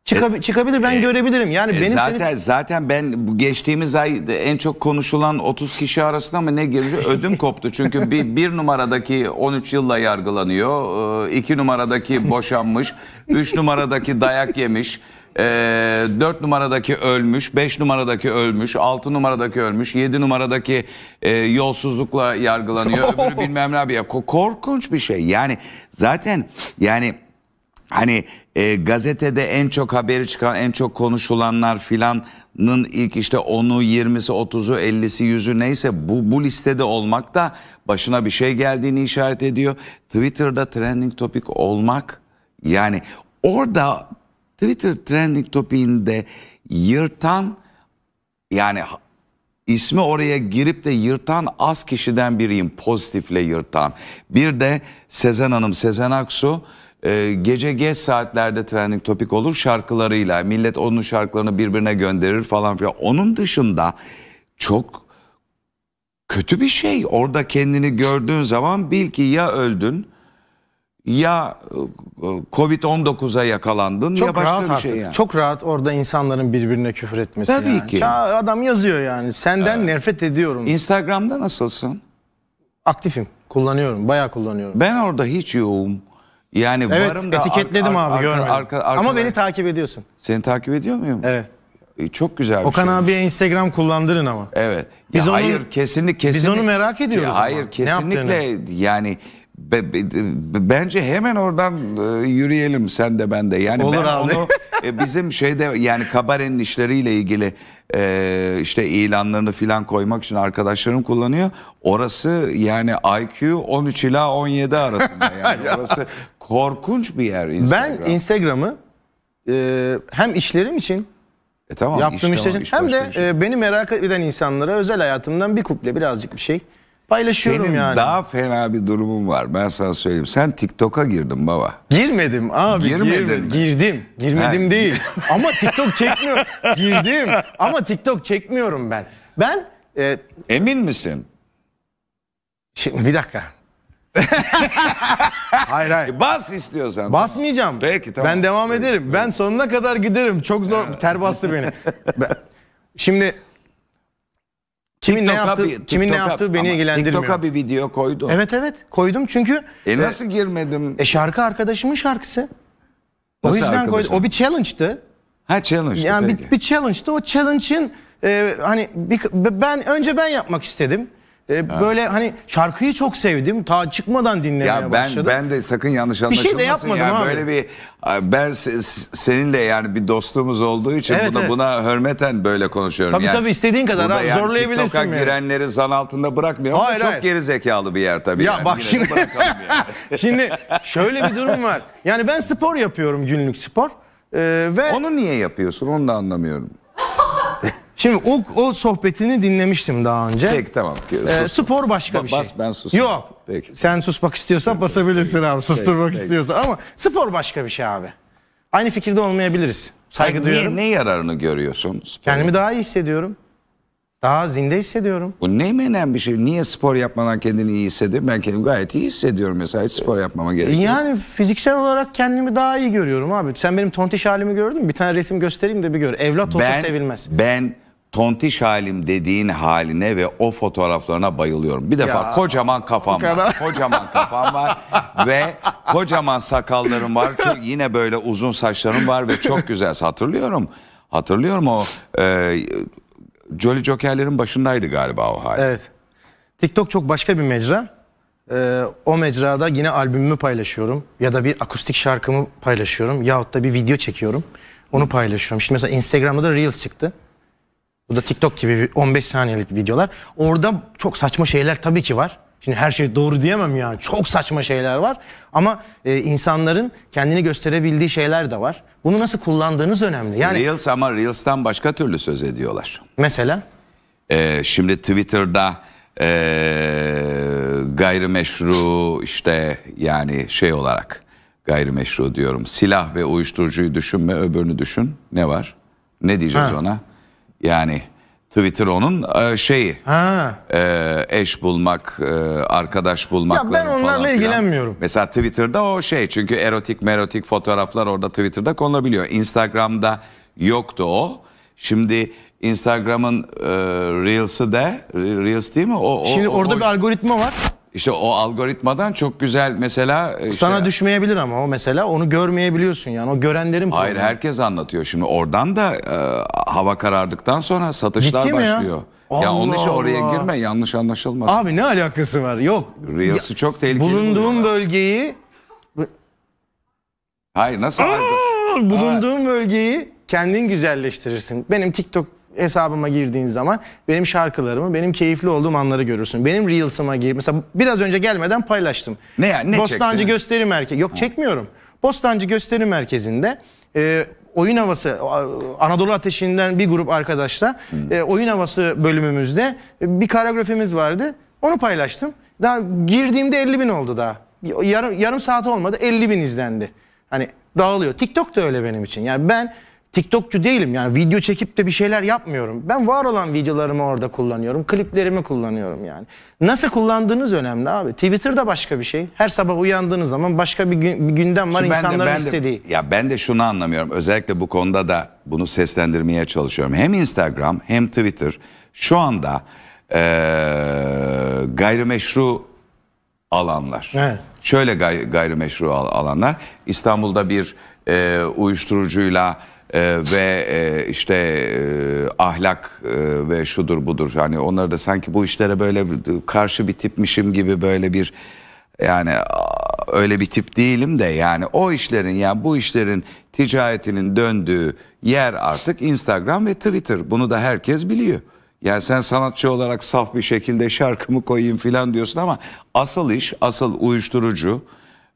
Çıkab- e, çıkabilir ben e, görebilirim. Yani e, benim zaten senin... zaten ben geçtiğimiz ay en çok konuşulan 30 kişi arasında mı ne girdi ödüm koptu. Çünkü bir, bir numaradaki 13 yılla yargılanıyor. E, iki numaradaki boşanmış. Üç numaradaki dayak yemiş. E, ee, 4 numaradaki ölmüş, 5 numaradaki ölmüş, 6 numaradaki ölmüş, 7 numaradaki e, yolsuzlukla yargılanıyor. Öbürü bilmem ne abi. Ya, korkunç bir şey. Yani zaten yani hani e, gazetede en çok haberi çıkan, en çok konuşulanlar filanın ilk işte 10'u, 20'si, 30'u, 50'si, 100'ü neyse bu, bu listede olmak da başına bir şey geldiğini işaret ediyor. Twitter'da trending topic olmak yani orada Twitter trending topiğinde yırtan yani ismi oraya girip de yırtan az kişiden biriyim pozitifle yırtan. Bir de Sezen Hanım, Sezen Aksu e, gece geç saatlerde trending topik olur şarkılarıyla. Millet onun şarkılarını birbirine gönderir falan filan. Onun dışında çok kötü bir şey. Orada kendini gördüğün zaman bil ki ya öldün ya e, Covid-19'a yakalandın çok ya başka rahat bir şey artık. şey yani. Çok rahat orada insanların birbirine küfür etmesi Tabii yani. ki. adam yazıyor yani senden evet. nefret ediyorum. Instagram'da nasılsın? Aktifim. Kullanıyorum. Bayağı kullanıyorum. Ben orada hiç yoğum. Yani evet, varım da etiketledim ar- abi ar- görmedim. Arka, Ama beni takip ediyorsun. Seni takip ediyor muyum? Evet. E, çok güzel bir Okan şey. Okan abiye Instagram kullandırın ama. Evet. Ya biz hayır onu, kesinlik Biz onu merak ediyoruz. Ya hayır kesinlikle yani Be, be, bence hemen oradan e, yürüyelim sen de ben de. Yani Olur ben abi. onu e, bizim şeyde yani kabarenin işleriyle ilgili e, işte ilanlarını filan koymak için arkadaşlarım kullanıyor. Orası yani IQ 13 ila 17 arasında yani. Orası korkunç bir yer Instagram. Ben Instagram'ı e, hem işlerim için e tamam, yaptığım iş, iş hem de şey. e, beni merak eden insanlara özel hayatımdan bir kuple birazcık bir şey paylaşıyorum Senin yani. daha fena bir durumun var. Ben sana söyleyeyim. Sen TikTok'a girdin baba. Girmedim abi. girmedim. Girdim. Girmedim Ha. değil. Ama TikTok çekmiyor. Girdim. Ama TikTok çekmiyorum ben. Ben e, Emin misin? şimdi bir dakika. hayır hayır. Bas istiyorsan. Basmayacağım. Peki, tamam. Ben devam Peki, ederim. Ben sonuna kadar giderim. Çok zor ter bastı beni. Ben- Şimdi Kimin ne yaptığı, bir, kimin ne yaptığı beni ilgilendirmiyor. TikTok'a bir video koydum. Evet evet koydum çünkü. E nasıl girmedim? E şarkı arkadaşımın şarkısı. Nasıl o yüzden koydum. O bir challenge'tı. Ha challenge. Yani peki. bir, bir challenge'tı. O challenge'ın e, hani bir, ben önce ben yapmak istedim. E, böyle hani şarkıyı çok sevdim. Ta çıkmadan dinlemeye ya ben, başladım. Ben de sakın yanlış anlaşılmasın. Bir şey de yapmadım ya. abi. Böyle bir ben seninle yani bir dostluğumuz olduğu için evet, buna, evet. buna hürmeten böyle konuşuyorum. Tabii yani, tabii istediğin kadar abi yani TikTok'a yani. girenleri zan altında bırakmıyorum. hayır, hayır. çok hayır. geri bir yer tabii. Ya yani. bak şimdi, yani. şimdi şöyle bir durum var. Yani ben spor yapıyorum günlük spor. Ee, ve Onu niye yapıyorsun onu da anlamıyorum. Şimdi o, o sohbetini dinlemiştim daha önce. Peki tamam. Ee, ee spor başka bir şey. Bas ben sus. Yok. Peki. Sen susmak istiyorsan peki, basabilirsin peki, abi. Susturmak peki, istiyorsan ama spor başka bir şey abi. Aynı fikirde olmayabiliriz. Saygı Hayır, duyuyorum. Ne, ne yararını görüyorsun? Spor? Kendimi daha iyi hissediyorum. Daha zinde hissediyorum. Bu ne önemli bir şey? Niye spor yapmadan kendini iyi hissediyorsun? Ben kendimi gayet iyi hissediyorum mesela. Hiç spor yapmama gerek yok. Yani fiziksel olarak kendimi daha iyi görüyorum abi. Sen benim tontiş halimi gördün mü? Bir tane resim göstereyim de bir gör. Evlat olsa ben, sevilmez. Ben tontiş halim dediğin haline ve o fotoğraflarına bayılıyorum. Bir defa ya, kocaman kafam var. Kocaman kafam var ve kocaman sakallarım var. Çok, yine böyle uzun saçlarım var ve çok güzel. Hatırlıyorum. Hatırlıyorum o e, Jolly Joker'lerin başındaydı galiba o hal. Evet. TikTok çok başka bir mecra. Ee, o mecrada yine albümümü paylaşıyorum ya da bir akustik şarkımı paylaşıyorum yahut da bir video çekiyorum. Onu paylaşıyorum. Şimdi mesela Instagram'da da Reels çıktı. Bu da TikTok gibi 15 saniyelik videolar. Orada çok saçma şeyler tabii ki var. Şimdi her şey doğru diyemem yani. Çok saçma şeyler var. Ama e, insanların kendini gösterebildiği şeyler de var. Bunu nasıl kullandığınız önemli. Yani Reels ama Reels'tan başka türlü söz ediyorlar. Mesela? Ee, şimdi Twitter'da e, gayrimeşru işte yani şey olarak gayrimeşru diyorum. Silah ve uyuşturucuyu düşünme öbürünü düşün. Ne var? Ne diyeceğiz ha. ona? Yani Twitter onun e, şeyi. Ha. E, eş bulmak, e, arkadaş bulmak falan. Ya ben onlarla falan ilgilenmiyorum. Falan. Mesela Twitter'da o şey çünkü erotik merotik fotoğraflar orada Twitter'da konulabiliyor. Instagram'da yoktu o. Şimdi Instagram'ın e, Reels'ı de Reels değil mi? O, o Şimdi orada o, bir algoritma var. İşte o algoritmadan çok güzel mesela... E, işte, Sana düşmeyebilir ama o mesela onu görmeyebiliyorsun yani o görenlerin problemi. Hayır herkes anlatıyor şimdi oradan da e, hava karardıktan sonra satışlar Ciddi başlıyor. Ya? ya onun için oraya girme yanlış anlaşılmaz. Abi ne alakası var yok. Reels'ı çok tehlikeli. Bulunduğum bölgeyi... Hayır nasıl? Aa, bulunduğum bölgeyi kendin güzelleştirirsin. Benim TikTok hesabıma girdiğin zaman benim şarkılarımı, benim keyifli olduğum anları görürsün. Benim Reels'ıma gir. Mesela biraz önce gelmeden paylaştım. Ne ya? Ne Bostancı çektin? Gösteri Merkezi. Yok ha. çekmiyorum. Bostancı Gösteri Merkezi'nde e, oyun havası Anadolu Ateşi'nden bir grup arkadaşla hmm. e, oyun havası bölümümüzde e, bir koreografimiz vardı. Onu paylaştım. Daha girdiğimde 50 bin oldu daha. Yarım, yarım saat olmadı 50 bin izlendi. Hani dağılıyor. TikTok da öyle benim için. Yani ben TikTokçu değilim yani video çekip de bir şeyler yapmıyorum. Ben var olan videolarımı orada kullanıyorum. Kliplerimi kullanıyorum yani. Nasıl kullandığınız önemli abi. Twitter'da başka bir şey. Her sabah uyandığınız zaman başka bir, gün, bir gündem var Şimdi ben de- insanların ben de- istediği. Ya ben de şunu anlamıyorum. Özellikle bu konuda da bunu seslendirmeye çalışıyorum. Hem Instagram hem Twitter şu anda eee, gayrimeşru alanlar. Evet. Şöyle gay- gayrimeşru alanlar. İstanbul'da bir eee, uyuşturucuyla e, ve e, işte e, ahlak e, ve şudur budur yani onları da sanki bu işlere böyle karşı bir tipmişim gibi böyle bir yani öyle bir tip değilim de yani o işlerin yani bu işlerin ticaretinin döndüğü yer artık Instagram ve Twitter. Bunu da herkes biliyor. Yani sen sanatçı olarak saf bir şekilde şarkımı koyayım filan diyorsun ama asıl iş, asıl uyuşturucu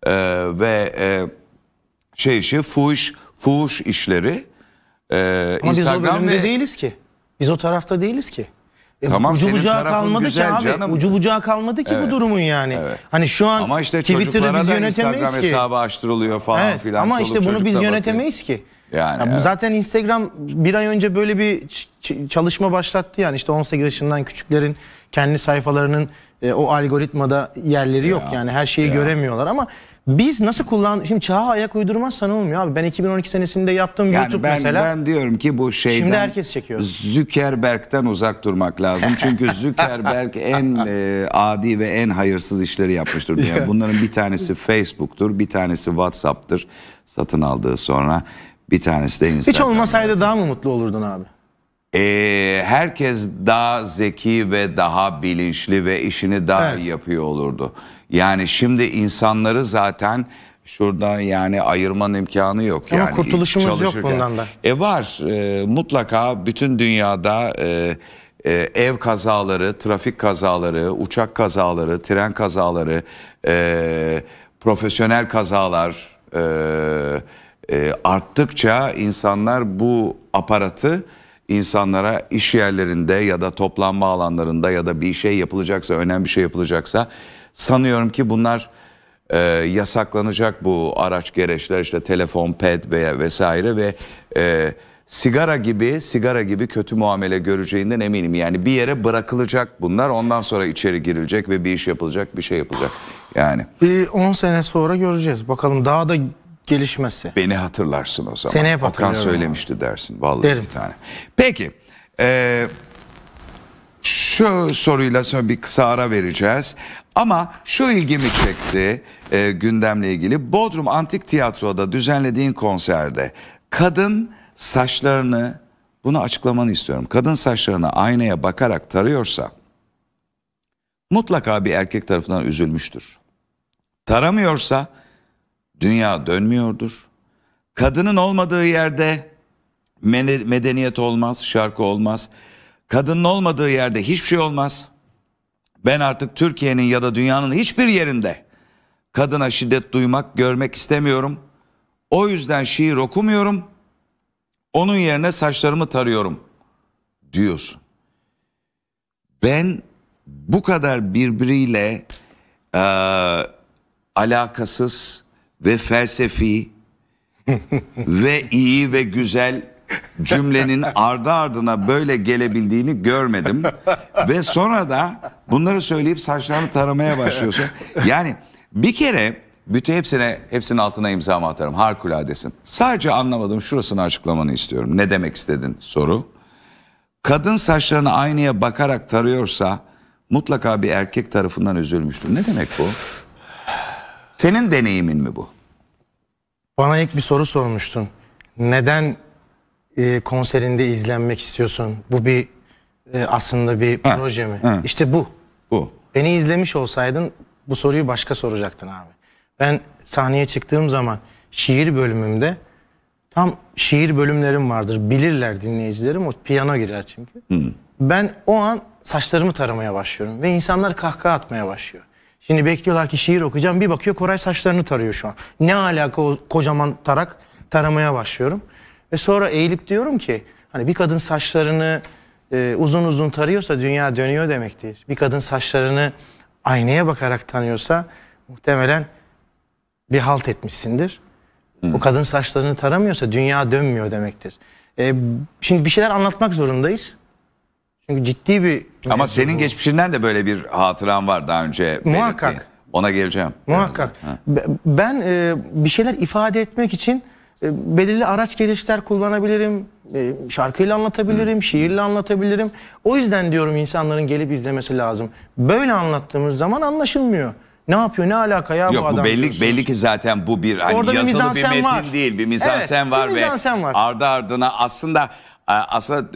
e, ve e, şey işi fuş, fuhuş işleri e, Ama Instagram biz o bölümde ve... değiliz ki. Biz o tarafta değiliz ki. E, tamam, ucu bucağı kalmadı ki abi. Canım. Ucu bucağı kalmadı ki evet. bu durumun yani. Evet. Hani şu an Ama işte Twitter'ı biz yönetemeyiz Instagram ki. Instagram hesabı açtırılıyor falan evet. filan. Ama işte bunu biz yönetemeyiz bakıyor. ki. Yani, yani evet. Zaten Instagram bir ay önce böyle bir çalışma başlattı yani işte 18 yaşından küçüklerin kendi sayfalarının e, o algoritmada yerleri ya. yok yani her şeyi ya. göremiyorlar ama biz nasıl kullan şimdi çağa ayak uydurmazsan olmuyor abi. Ben 2012 senesinde yaptığım yani YouTube ben, mesela. Ben diyorum ki bu şeyden Şimdi herkes çekiyor. Zuckerberg'den uzak durmak lazım. Çünkü Zuckerberg en e, adi ve en hayırsız işleri yapmıştır. Yani bunların bir tanesi Facebook'tur, bir tanesi WhatsApp'tır satın aldığı sonra. Bir tanesi de Instagram. Hiç olmasaydı daha mı mutlu olurdun abi? Ee, herkes daha zeki ve daha bilinçli ve işini daha evet. iyi yapıyor olurdu. Yani şimdi insanları zaten şurada yani ayırmanın imkanı yok. Ama yani kurtuluşumuz çalışırken. yok bundan da. E var e, mutlaka bütün dünyada e, e, ev kazaları, trafik kazaları, uçak kazaları, tren kazaları, e, profesyonel kazalar e, e, arttıkça insanlar bu aparatı insanlara iş yerlerinde ya da toplanma alanlarında ya da bir şey yapılacaksa önemli bir şey yapılacaksa Sanıyorum ki bunlar e, yasaklanacak bu araç gereçler işte telefon, ped veya vesaire ve e, sigara gibi sigara gibi kötü muamele göreceğinden eminim. Yani bir yere bırakılacak bunlar ondan sonra içeri girilecek ve bir iş yapılacak bir şey yapılacak yani. Bir 10 sene sonra göreceğiz bakalım daha da gelişmezse. Beni hatırlarsın o zaman. Seneye Okan söylemişti dersin vallahi Derim. bir tane. Peki. Ee, şu soruyla sonra bir kısa ara vereceğiz. Ama şu ilgimi çekti e, gündemle ilgili. Bodrum Antik Tiyatro'da düzenlediğin konserde kadın saçlarını bunu açıklamanı istiyorum. Kadın saçlarını aynaya bakarak tarıyorsa mutlaka bir erkek tarafından üzülmüştür. Taramıyorsa dünya dönmüyordur. Kadının olmadığı yerde medeniyet olmaz, şarkı olmaz. Kadının olmadığı yerde hiçbir şey olmaz. Ben artık Türkiye'nin ya da dünyanın hiçbir yerinde kadına şiddet duymak, görmek istemiyorum. O yüzden şiir okumuyorum. Onun yerine saçlarımı tarıyorum diyorsun. Ben bu kadar birbiriyle e, alakasız ve felsefi ve iyi ve güzel cümlenin ardı ardına böyle gelebildiğini görmedim. Ve sonra da bunları söyleyip saçlarını taramaya başlıyorsun. Yani bir kere bütün hepsine hepsinin altına imza atarım. Harikuladesin. Sadece anlamadım şurasını açıklamanı istiyorum. Ne demek istedin soru. Kadın saçlarını aynaya bakarak tarıyorsa mutlaka bir erkek tarafından üzülmüştür. Ne demek bu? Senin deneyimin mi bu? Bana ilk bir soru sormuştun. Neden e, konserinde izlenmek istiyorsun. Bu bir e, aslında bir ha, proje mi? Ha. İşte bu. Bu. Beni izlemiş olsaydın bu soruyu başka soracaktın abi. Ben sahneye çıktığım zaman şiir bölümümde tam şiir bölümlerim vardır. Bilirler dinleyicilerim o piyano girer çünkü. Hı. Ben o an saçlarımı taramaya başlıyorum ve insanlar kahkaha atmaya başlıyor. Şimdi bekliyorlar ki şiir okuyacağım. Bir bakıyor Koray saçlarını tarıyor şu an. Ne alaka o kocaman tarak taramaya başlıyorum. Ve sonra eğilip diyorum ki hani bir kadın saçlarını e, uzun uzun tarıyorsa dünya dönüyor demektir. Bir kadın saçlarını aynaya bakarak tanıyorsa muhtemelen bir halt etmişsindir. Hı. Hmm. O kadın saçlarını taramıyorsa dünya dönmüyor demektir. E, şimdi bir şeyler anlatmak zorundayız. Çünkü ciddi bir... Ama senin bu. geçmişinden de böyle bir hatıran var daha önce. Muhakkak. Belirttiğin. Ona geleceğim. Muhakkak. Ben e, bir şeyler ifade etmek için e, belirli araç gelişler kullanabilirim. E, şarkıyla anlatabilirim, şiirle anlatabilirim. O yüzden diyorum insanların gelip izlemesi lazım. Böyle anlattığımız zaman anlaşılmıyor. Ne yapıyor? Ne alaka ya Yok, bu adam? bu belli belli ki zaten bu bir hani Orada yazılı bir, bir metin var. değil, bir mizansen evet, var bir mizansen ve var. ardı ardına aslında aslında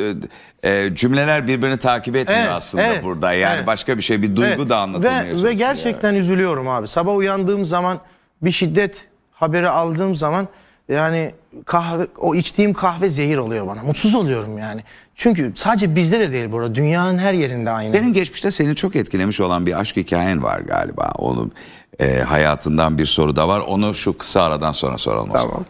e, cümleler birbirini takip etmiyor evet, aslında evet, burada. Yani evet. başka bir şey, bir duygu evet. da anlatılmıyor. Ve, ve gerçekten yani. üzülüyorum abi. Sabah uyandığım zaman bir şiddet haberi aldığım zaman yani kahve, o içtiğim kahve zehir oluyor bana. Mutsuz oluyorum yani. Çünkü sadece bizde de değil burada. Dünyanın her yerinde aynı. Senin geçmişte seni çok etkilemiş olan bir aşk hikayen var galiba. Onun e, hayatından bir soru da var. Onu şu kısa aradan sonra soralım. Tamam. Sonra.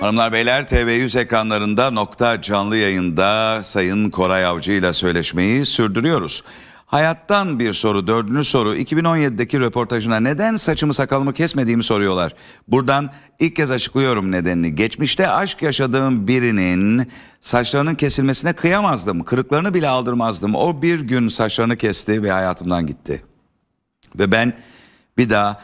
Hanımlar beyler TV100 ekranlarında nokta canlı yayında Sayın Koray Avcı ile söyleşmeyi sürdürüyoruz. Hayattan bir soru, dördüncü soru. 2017'deki röportajına neden saçımı sakalımı kesmediğimi soruyorlar. Buradan ilk kez açıklıyorum nedenini. Geçmişte aşk yaşadığım birinin saçlarının kesilmesine kıyamazdım. Kırıklarını bile aldırmazdım. O bir gün saçlarını kesti ve hayatımdan gitti. Ve ben bir daha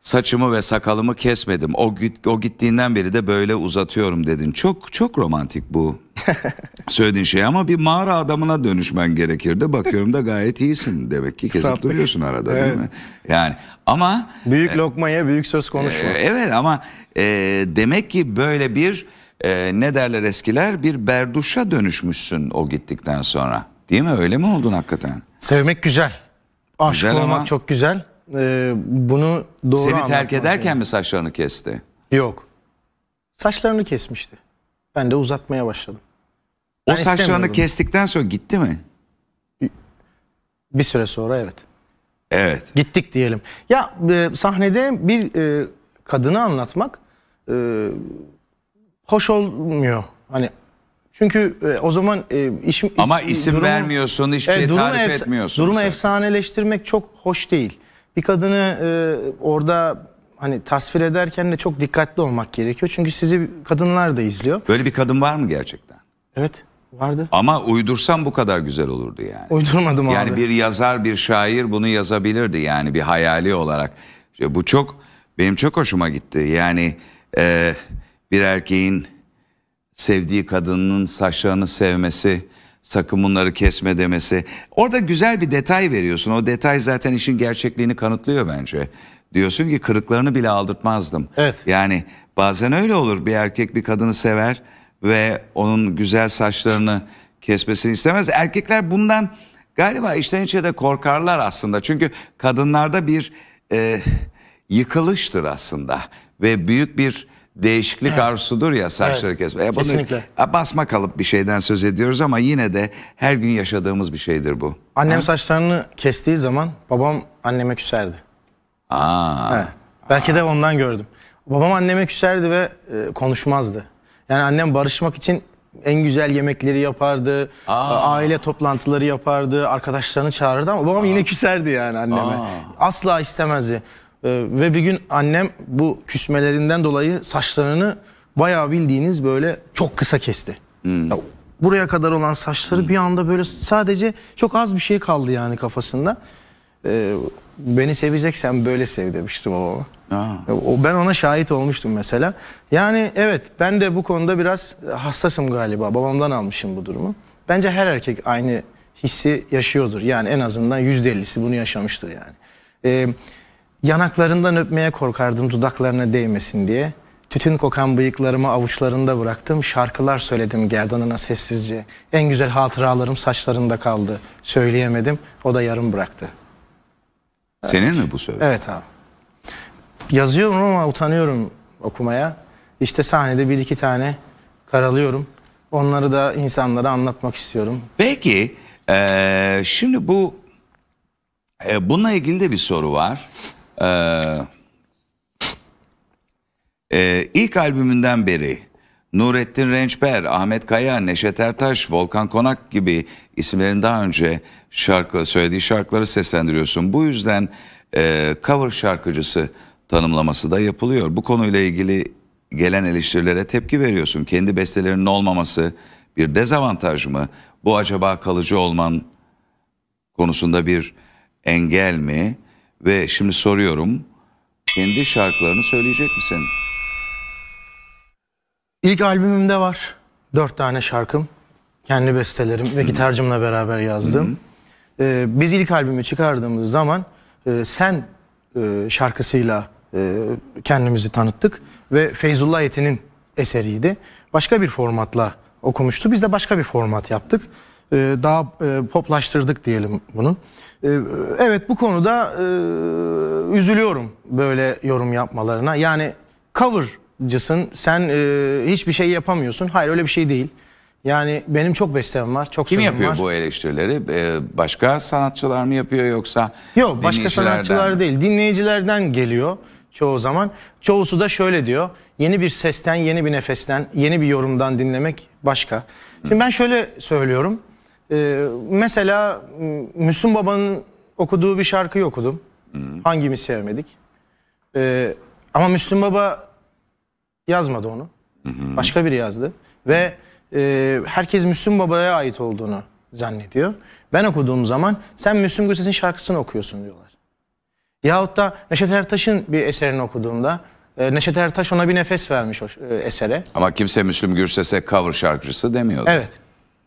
Saçımı ve sakalımı kesmedim. O, git, o gittiğinden beri de böyle uzatıyorum dedin. Çok çok romantik bu söylediğin şey ama bir mağara adamına dönüşmen gerekirdi. Bakıyorum da gayet iyisin demek ki kesip duruyorsun arada evet. değil mi? Yani ama... Büyük e, lokmaya büyük söz konuşma. E, evet ama e, demek ki böyle bir e, ne derler eskiler bir berduşa dönüşmüşsün o gittikten sonra. Değil mi öyle mi oldun hakikaten? Sevmek güzel. Aşık güzel olmak ama... çok güzel e, bunu doğru Seni terk ederken mi saçlarını kesti? Yok. Saçlarını kesmişti. Ben de uzatmaya başladım. O ben saçlarını kestikten sonra gitti mi? Bir süre sonra evet. Evet. Gittik diyelim. Ya e, sahnede bir e, kadını anlatmak e, hoş olmuyor. Hani çünkü e, o zaman e, işim Ama isim, isim durumu, vermiyorsun, hiçbir e, şey tarif efs- etmiyorsun. Durumu sen. efsaneleştirmek çok hoş değil bir kadını e, orada hani tasvir ederken de çok dikkatli olmak gerekiyor. Çünkü sizi kadınlar da izliyor. Böyle bir kadın var mı gerçekten? Evet vardı. Ama uydursam bu kadar güzel olurdu yani. Uydurmadım yani abi. Yani bir yazar, bir şair bunu yazabilirdi yani bir hayali olarak. İşte bu çok benim çok hoşuma gitti. Yani e, bir erkeğin sevdiği kadının saçlarını sevmesi sakın bunları kesme demesi. Orada güzel bir detay veriyorsun. O detay zaten işin gerçekliğini kanıtlıyor bence. Diyorsun ki kırıklarını bile aldırtmazdım. Evet. Yani bazen öyle olur. Bir erkek bir kadını sever ve onun güzel saçlarını kesmesini istemez. Erkekler bundan galiba içten içe de korkarlar aslında. Çünkü kadınlarda bir e, yıkılıştır aslında ve büyük bir değişiklik evet. arzusudur ya saçları evet. kesme. E Kesinlikle. Basma kalıp bir şeyden söz ediyoruz ama yine de her gün yaşadığımız bir şeydir bu. Annem ha? saçlarını kestiği zaman babam anneme küserdi. Aa. Evet. Belki Aa. de ondan gördüm. Babam anneme küserdi ve e, konuşmazdı. Yani annem barışmak için en güzel yemekleri yapardı. Aa. Aile toplantıları yapardı. Arkadaşlarını çağırırdı ama babam Aa. yine küserdi yani anneme. Aa. Asla istemezdi. Ee, ve bir gün annem bu küsmelerinden dolayı saçlarını bayağı bildiğiniz böyle çok kısa kesti. Hmm. Ya, buraya kadar olan saçları hmm. bir anda böyle sadece çok az bir şey kaldı yani kafasında. Ee, beni seveceksen böyle sev demiştim babama. O ben ona şahit olmuştum mesela. Yani evet ben de bu konuda biraz hassasım galiba. Babamdan almışım bu durumu. Bence her erkek aynı hissi yaşıyordur. Yani en azından %50'si bunu yaşamıştır yani. Ee, Yanaklarından öpmeye korkardım dudaklarına değmesin diye. Tütün kokan bıyıklarımı avuçlarında bıraktım. Şarkılar söyledim gerdanına sessizce. En güzel hatıralarım saçlarında kaldı. Söyleyemedim. O da yarım bıraktı. Evet. Senin mi bu söz? Evet abi. Yazıyorum ama utanıyorum okumaya. İşte sahnede bir iki tane karalıyorum. Onları da insanlara anlatmak istiyorum. Peki ee, şimdi bu e, bununla ilgili de bir soru var. Ee, e, albümünden beri Nurettin Rençber, Ahmet Kaya, Neşet Ertaş, Volkan Konak gibi isimlerin daha önce şarkı, söylediği şarkıları seslendiriyorsun. Bu yüzden e, cover şarkıcısı tanımlaması da yapılıyor. Bu konuyla ilgili gelen eleştirilere tepki veriyorsun. Kendi bestelerinin olmaması bir dezavantaj mı? Bu acaba kalıcı olman konusunda bir engel mi? Ve şimdi soruyorum kendi şarkılarını söyleyecek misin? İlk albümümde var. Dört tane şarkım. Kendi bestelerim ve gitarcımla beraber yazdım. Ee, biz ilk albümü çıkardığımız zaman e, Sen e, şarkısıyla e, kendimizi tanıttık. Ve Feyzullah Yetin'in eseriydi. Başka bir formatla okumuştu. Biz de başka bir format yaptık. E, daha e, poplaştırdık diyelim bunu. E, evet bu konuda üzülüyorum böyle yorum yapmalarına. Yani covercısın sen hiçbir şey yapamıyorsun. Hayır öyle bir şey değil. Yani benim çok bestem var, çok Kim yapıyor var. bu eleştirileri? Ee, başka sanatçılar mı yapıyor yoksa Yok, başka sanatçılar mi? değil. Dinleyicilerden geliyor çoğu zaman. Çoğusu da şöyle diyor. Yeni bir sesten, yeni bir nefesten, yeni bir yorumdan dinlemek başka. Şimdi ben şöyle söylüyorum. Ee, mesela Müslüm Baba'nın okuduğu bir şarkıyı okudum. Hmm. Hangimiz sevmedik? Ee, ama Müslüm Baba yazmadı onu. Hmm. Başka biri yazdı. Ve e, herkes Müslüm Baba'ya ait olduğunu zannediyor. Ben okuduğum zaman sen Müslüm Gürses'in şarkısını okuyorsun diyorlar. Yahut da Neşet Ertaş'ın bir eserini okuduğumda e, Neşet Ertaş ona bir nefes vermiş o e, esere. Ama kimse Müslüm Gürses'e cover şarkıcısı demiyordu. Evet.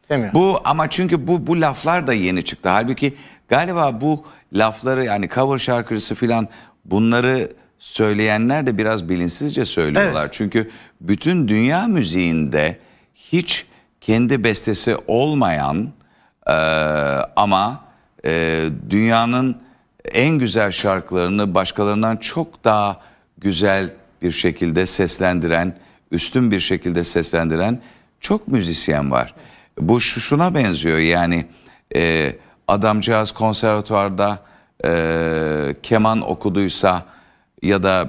Demiyor. Bu ama çünkü bu bu laflar da yeni çıktı. Halbuki galiba bu lafları yani cover şarkıcısı filan bunları söyleyenler de biraz bilinçsizce söylüyorlar. Evet. Çünkü bütün dünya müziğinde hiç kendi bestesi olmayan e, ama e, dünyanın en güzel şarkılarını başkalarından çok daha güzel bir şekilde seslendiren, üstün bir şekilde seslendiren çok müzisyen var. Bu şuna benziyor yani e, adamcağız konservatuarda e, keman okuduysa ya da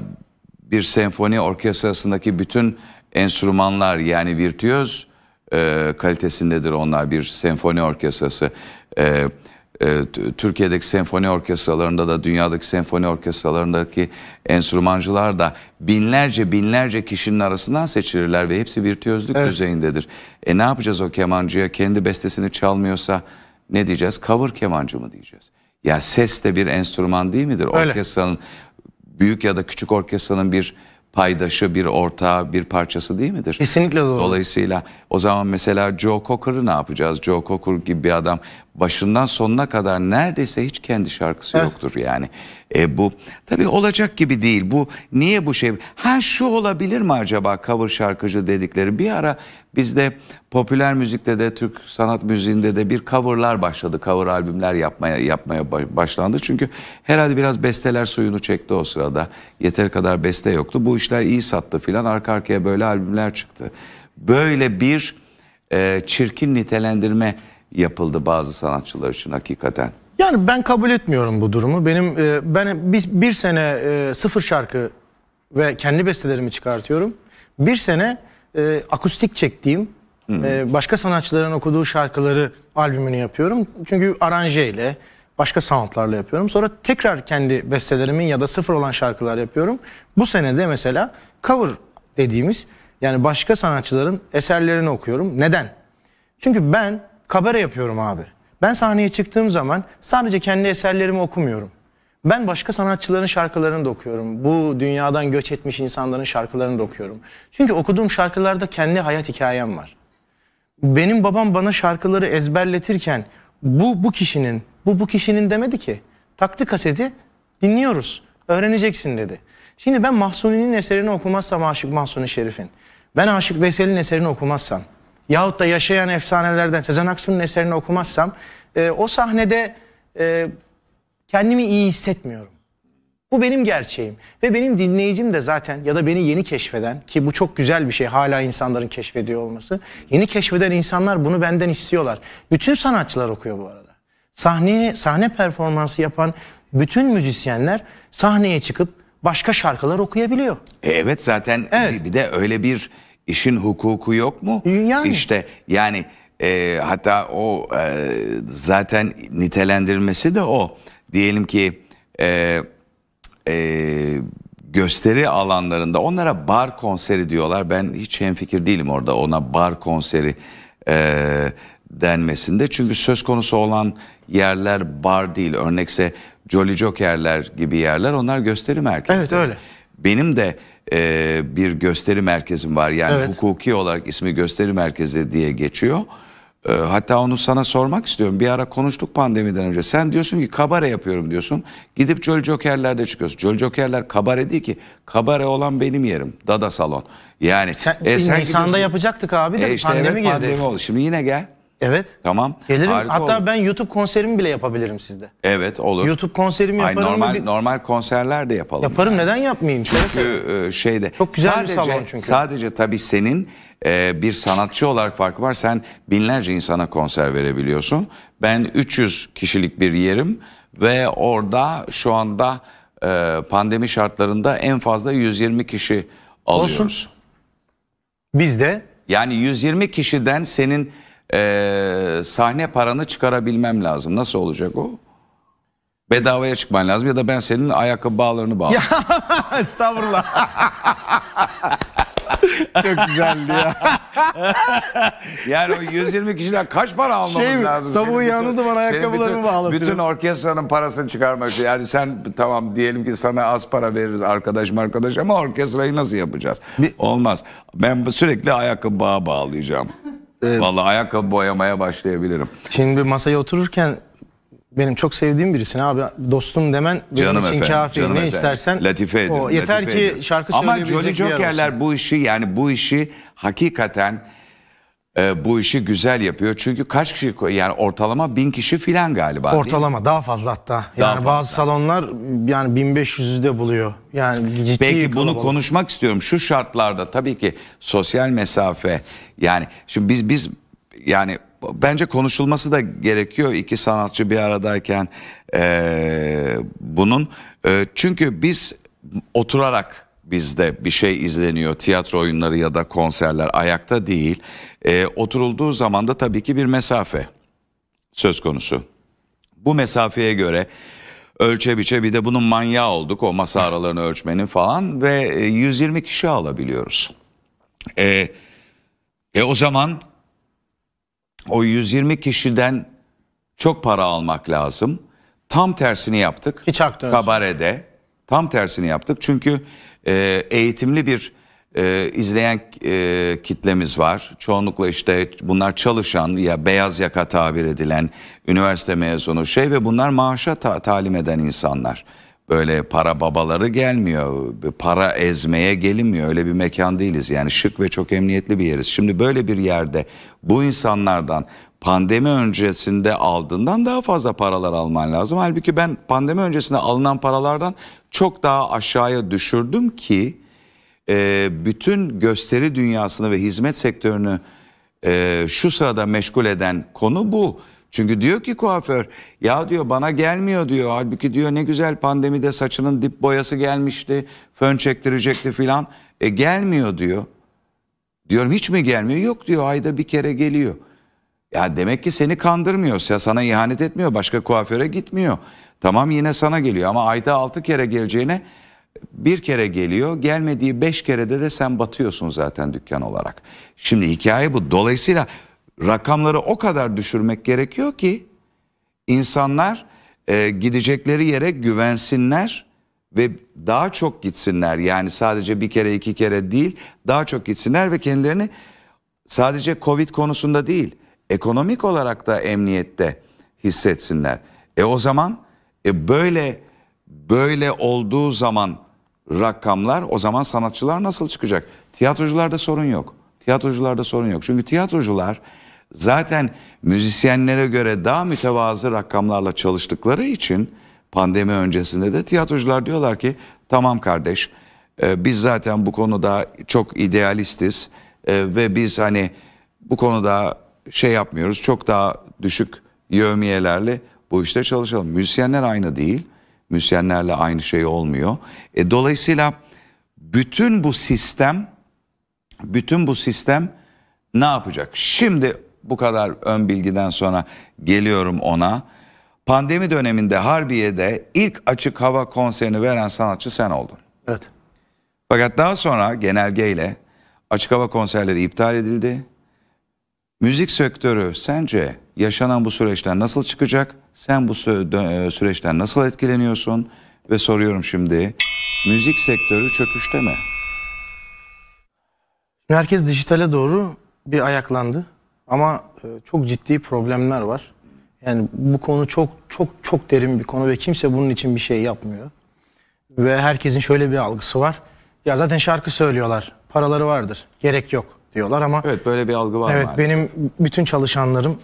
bir senfoni orkestrasındaki bütün enstrümanlar yani virtüöz e, kalitesindedir onlar bir senfoni orkestrası. E, e, Türkiye'deki senfoni orkestralarında da dünyadaki senfoni orkestralarındaki enstrümancılar da binlerce binlerce kişinin arasından seçilirler ve hepsi virtüözlük evet. düzeyindedir. E ne yapacağız o kemancıya kendi bestesini çalmıyorsa ne diyeceğiz? Cover kemancı mı diyeceğiz? Ya ses de bir enstrüman değil midir? Öyle. Orkestranın büyük ya da küçük orkestranın bir paydaşı, bir ortağı, bir parçası değil midir? Kesinlikle doğru. Dolayısıyla o zaman mesela Joe Cocker'ı ne yapacağız? Joe Cocker gibi bir adam başından sonuna kadar neredeyse hiç kendi şarkısı evet. yoktur yani. E bu tabii olacak gibi değil. Bu niye bu şey? Ha şu olabilir mi acaba cover şarkıcı dedikleri? Bir ara bizde popüler müzikte de Türk sanat müziğinde de bir coverlar başladı. Cover albümler yapmaya yapmaya başlandı. Çünkü herhalde biraz besteler suyunu çekti o sırada. Yeter kadar beste yoktu. Bu işler iyi sattı filan. Arka arkaya böyle albümler çıktı. Böyle bir e, çirkin nitelendirme yapıldı bazı sanatçılar için hakikaten. Yani ben kabul etmiyorum bu durumu. Benim e, ben bir, bir sene e, sıfır şarkı ve kendi bestelerimi çıkartıyorum. Bir sene e, akustik çektiğim hmm. e, başka sanatçıların okuduğu şarkıları albümünü yapıyorum. Çünkü aranjeyle başka soundlarla yapıyorum. Sonra tekrar kendi bestelerimin ya da sıfır olan şarkılar yapıyorum. Bu sene de mesela cover dediğimiz yani başka sanatçıların eserlerini okuyorum. Neden? Çünkü ben kabare yapıyorum abi. Ben sahneye çıktığım zaman sadece kendi eserlerimi okumuyorum. Ben başka sanatçıların şarkılarını da okuyorum. Bu dünyadan göç etmiş insanların şarkılarını da okuyorum. Çünkü okuduğum şarkılarda kendi hayat hikayem var. Benim babam bana şarkıları ezberletirken bu bu kişinin, bu bu kişinin demedi ki. Taktı kaseti, dinliyoruz, öğreneceksin dedi. Şimdi ben Mahsuni'nin eserini okumazsam Aşık Mahsuni Şerif'in, ben Aşık Veysel'in eserini okumazsam, yahut da yaşayan efsanelerden Sezen Aksu'nun eserini okumazsam e, o sahnede e, kendimi iyi hissetmiyorum. Bu benim gerçeğim ve benim dinleyicim de zaten ya da beni yeni keşfeden ki bu çok güzel bir şey hala insanların keşfediyor olması. Yeni keşfeden insanlar bunu benden istiyorlar. Bütün sanatçılar okuyor bu arada. Sahne sahne performansı yapan bütün müzisyenler sahneye çıkıp başka şarkılar okuyabiliyor. E, evet zaten evet. bir de öyle bir İşin hukuku yok mu? Ee, yani. İşte yani e, hatta o e, zaten nitelendirmesi de o. Diyelim ki e, e, gösteri alanlarında onlara bar konseri diyorlar. Ben hiç hemfikir değilim orada ona bar konseri e, denmesinde. Çünkü söz konusu olan yerler bar değil. Örnekse Jolly Joker'ler gibi yerler onlar gösteri merkezleri. Evet öyle. Benim de e, bir gösteri merkezim var. Yani evet. hukuki olarak ismi gösteri merkezi diye geçiyor. E, hatta onu sana sormak istiyorum. Bir ara konuştuk pandemiden önce. Sen diyorsun ki kabare yapıyorum diyorsun. Gidip Çöl Jokerler'de çıkıyorsun. Çöl Jokerler kabare değil ki. Kabare olan benim yerim. Dada salon. Yani sen, e, sen Nisan'da yapacaktık abi de e işte pandemi evet, girdi. Pandemi oldu. Şimdi yine gel. Evet. Tamam. Gelirim. Harika Hatta olur. ben YouTube konserimi bile yapabilirim sizde. Evet olur. YouTube konserimi yaparım. Ay, normal bir... normal konserler de yapalım. Yaparım yani. neden yapmayayım? Çünkü e, şeyde. Çok güzel sadece, bir salon çünkü. Sadece tabii senin e, bir sanatçı olarak farkı var. Sen binlerce insana konser verebiliyorsun. Ben 300 kişilik bir yerim ve orada şu anda e, pandemi şartlarında en fazla 120 kişi alıyoruz. Olsun. Biz de. Yani 120 kişiden senin e, sahne paranı çıkarabilmem lazım. Nasıl olacak o? Bedavaya çıkman lazım ya da ben senin ayakkabı bağlarını bağlarım. Estağfurullah. Çok güzeldi ya. yani o 120 kişiden kaç para almamız Şey, lazım? sabahın Senin yalnız zaman senin ayakkabılarımı bütün- bağlatıyorum. Bütün orkestranın parasını çıkarmak için. Yani sen tamam diyelim ki sana az para veririz arkadaşım arkadaş ama orkestrayı nasıl yapacağız? Olmaz. Ben sürekli ayakkabı bağ bağlayacağım. Ee, Vallahi ayakkabı boyamaya başlayabilirim. Şimdi bir masaya otururken benim çok sevdiğim birisine abi dostum demen benim canım için efendim, kafi. Canım ne efendim. istersen Latife edin, o yeter latife ki edin. şarkı Ama söyleyebilecek Ama bir yer Joker'ler bu işi yani bu işi hakikaten e, bu işi güzel yapıyor. Çünkü kaç kişi yani ortalama bin kişi filan galiba. Ortalama daha fazla hatta. Yani fazla. bazı salonlar yani 1500'ü de buluyor. Yani ciddi Peki bunu konuşmak istiyorum. Şu şartlarda tabii ki sosyal mesafe yani şimdi biz biz yani bence konuşulması da gerekiyor iki sanatçı bir aradayken e, bunun. E, çünkü biz oturarak bizde bir şey izleniyor tiyatro oyunları ya da konserler ayakta değil e, oturulduğu zaman da tabii ki bir mesafe söz konusu. Bu mesafeye göre ölçe biçe bir de bunun manyağı olduk o masa aralarını ölçmenin falan ve 120 e, kişi alabiliyoruz. E, e o zaman o 120 kişiden çok para almak lazım. Tam tersini yaptık. Hiç Kabarede tam tersini yaptık çünkü e, eğitimli bir e, izleyen e, kitlemiz var. Çoğunlukla işte bunlar çalışan ya beyaz yaka tabir edilen üniversite mezunu şey ve bunlar maaşa ta talim eden insanlar. Böyle para babaları gelmiyor, para ezmeye gelinmiyor. Öyle bir mekan değiliz. Yani şık ve çok emniyetli bir yeriz. Şimdi böyle bir yerde bu insanlardan pandemi öncesinde aldığından daha fazla paralar alman lazım. Halbuki ben pandemi öncesinde alınan paralardan çok daha aşağıya düşürdüm ki e, bütün gösteri dünyasını ve hizmet sektörünü e, şu sırada meşgul eden konu bu. Çünkü diyor ki kuaför ya diyor bana gelmiyor diyor. Halbuki diyor ne güzel pandemide saçının dip boyası gelmişti. Fön çektirecekti filan. E gelmiyor diyor. Diyorum hiç mi gelmiyor? Yok diyor ayda bir kere geliyor. Ya demek ki seni kandırmıyor. Ya sana ihanet etmiyor. Başka kuaföre gitmiyor. Tamam yine sana geliyor ama ayda 6 kere geleceğine bir kere geliyor. Gelmediği 5 kerede de sen batıyorsun zaten dükkan olarak. Şimdi hikaye bu. Dolayısıyla rakamları o kadar düşürmek gerekiyor ki insanlar e, gidecekleri yere güvensinler ve daha çok gitsinler. Yani sadece bir kere iki kere değil daha çok gitsinler ve kendilerini sadece Covid konusunda değil ekonomik olarak da emniyette hissetsinler. E o zaman e böyle böyle olduğu zaman rakamlar o zaman sanatçılar nasıl çıkacak? Tiyatrocularda sorun yok. Tiyatrocularda sorun yok. Çünkü tiyatrocular zaten müzisyenlere göre daha mütevazı rakamlarla çalıştıkları için pandemi öncesinde de tiyatrocular diyorlar ki tamam kardeş e, biz zaten bu konuda çok idealistiz e, ve biz hani bu konuda şey yapmıyoruz çok daha düşük yövmiyelerle bu işte çalışalım. Müzisyenler aynı değil. Müzisyenlerle aynı şey olmuyor. E, dolayısıyla bütün bu sistem bütün bu sistem ne yapacak? Şimdi bu kadar ön bilgiden sonra geliyorum ona. Pandemi döneminde Harbiye'de ilk açık hava konserini veren sanatçı sen oldun. Evet. Fakat daha sonra genelgeyle açık hava konserleri iptal edildi. Müzik sektörü sence yaşanan bu süreçten nasıl çıkacak? Sen bu e, süreçten nasıl etkileniyorsun? Ve soruyorum şimdi müzik sektörü çöküşte mi? Herkes dijitale doğru bir ayaklandı ama e, çok ciddi problemler var. Yani bu konu çok çok çok derin bir konu ve kimse bunun için bir şey yapmıyor. Ve herkesin şöyle bir algısı var. Ya zaten şarkı söylüyorlar. Paraları vardır. Gerek yok diyorlar ama Evet böyle bir algı var Evet maalesef. benim bütün çalışanlarım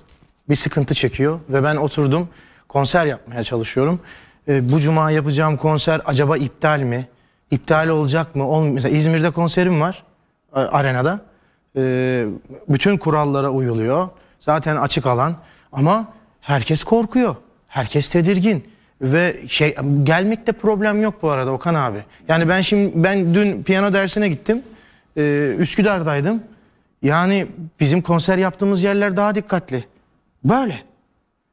bir sıkıntı çekiyor ve ben oturdum konser yapmaya çalışıyorum. E, bu cuma yapacağım konser acaba iptal mi? İptal olacak mı? Olm Mesela İzmir'de konserim var e, arenada. E, bütün kurallara uyuluyor. Zaten açık alan ama herkes korkuyor. Herkes tedirgin ve şey gelmekte problem yok bu arada Okan abi. Yani ben şimdi ben dün piyano dersine gittim. Ee, Üsküdar'daydım. Yani bizim konser yaptığımız yerler daha dikkatli. Böyle.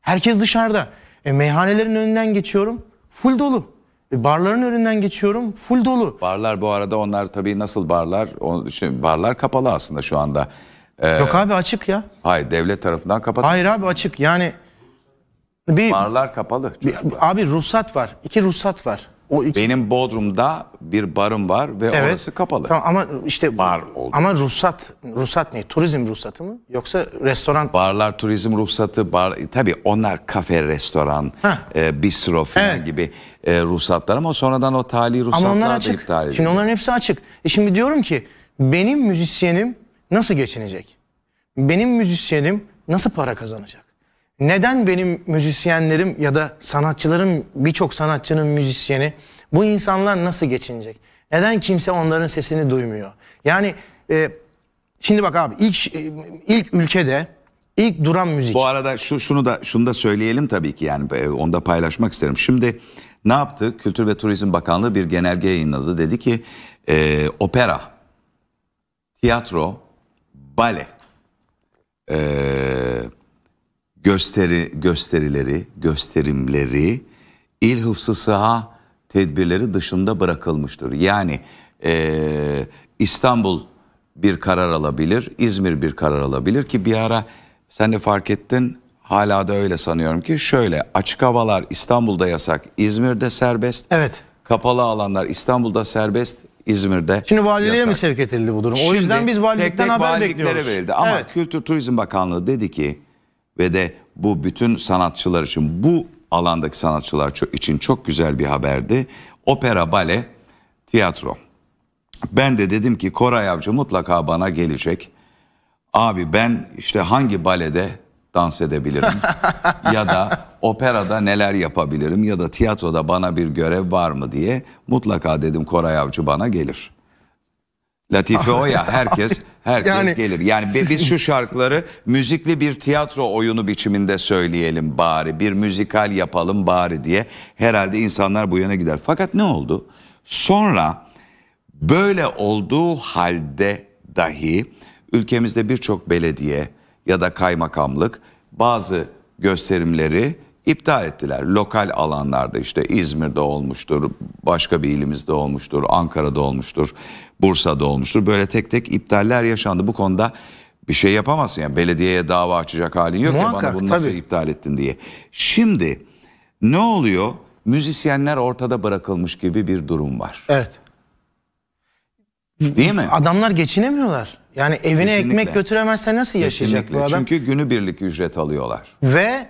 Herkes dışarıda. E, meyhanelerin önünden geçiyorum. Full dolu. E, barların önünden geçiyorum. Full dolu. Barlar bu arada onlar tabii nasıl barlar? O, şimdi barlar kapalı aslında şu anda. Ee, Yok abi açık ya. Hayır devlet tarafından kapalı. Hayır abi açık yani. Bir, barlar kapalı. Bir, abi ruhsat var. İki ruhsat var. O iki... Benim Bodrum'da bir barım var ve evet. orası kapalı. Tamam ama işte bar oldu. Ama ruhsat ruhsat ne? Turizm ruhsatı mı yoksa restoran? Barlar turizm ruhsatı bar tabii onlar kafe, restoran, e, bistro falan evet. gibi e, ruhsatlar ama sonradan o tali ruhsatlar açık. da iptal edildi. Şimdi onların hepsi açık. E şimdi diyorum ki benim müzisyenim nasıl geçinecek? Benim müzisyenim nasıl para kazanacak? Neden benim müzisyenlerim ya da sanatçılarım birçok sanatçının müzisyeni bu insanlar nasıl geçinecek? Neden kimse onların sesini duymuyor? Yani e, şimdi bak abi ilk ilk ülkede ilk duran müzik. Bu arada şu şunu da şunu da söyleyelim tabii ki yani e, onu da paylaşmak isterim. Şimdi ne yaptı? Kültür ve Turizm Bakanlığı bir genelge yayınladı. Dedi ki e, opera, tiyatro, bale, e, gösteri gösterileri, gösterimleri il hıfzı sıha tedbirleri dışında bırakılmıştır. Yani e, İstanbul bir karar alabilir, İzmir bir karar alabilir ki bir ara sen de fark ettin hala da öyle sanıyorum ki şöyle açık havalar İstanbul'da yasak, İzmir'de serbest. Evet. Kapalı alanlar İstanbul'da serbest, İzmir'de. Şimdi valiliğe yasak. mi sevk edildi bu durum? Şimdi, o yüzden biz valilikten tek tek haber bekliyoruz. verildi ama evet. Kültür Turizm Bakanlığı dedi ki ve de bu bütün sanatçılar için bu alandaki sanatçılar için çok güzel bir haberdi. Opera, bale, tiyatro. Ben de dedim ki Koray Avcı mutlaka bana gelecek. Abi ben işte hangi balede dans edebilirim ya da operada neler yapabilirim ya da tiyatroda bana bir görev var mı diye mutlaka dedim Koray Avcı bana gelir. Latife o ya herkes Herkes yani, gelir. Yani sizin... biz şu şarkıları müzikli bir tiyatro oyunu biçiminde söyleyelim bari. Bir müzikal yapalım bari diye. Herhalde insanlar bu yana gider. Fakat ne oldu? Sonra böyle olduğu halde dahi ülkemizde birçok belediye ya da kaymakamlık bazı gösterimleri iptal ettiler. Lokal alanlarda işte İzmir'de olmuştur, başka bir ilimizde olmuştur, Ankara'da olmuştur. Bursa'da olmuştur. Böyle tek tek iptaller yaşandı. Bu konuda bir şey yapamazsın. Yani belediyeye dava açacak halin yok Muhakkak, ya bana bunu nasıl iptal ettin diye. Şimdi ne oluyor? Müzisyenler ortada bırakılmış gibi bir durum var. Evet. Değil mi? Adamlar geçinemiyorlar. Yani evine Kesinlikle. ekmek götüremezse nasıl yaşayacak Kesinlikle. bu adam? Çünkü günübirlik ücret alıyorlar. Ve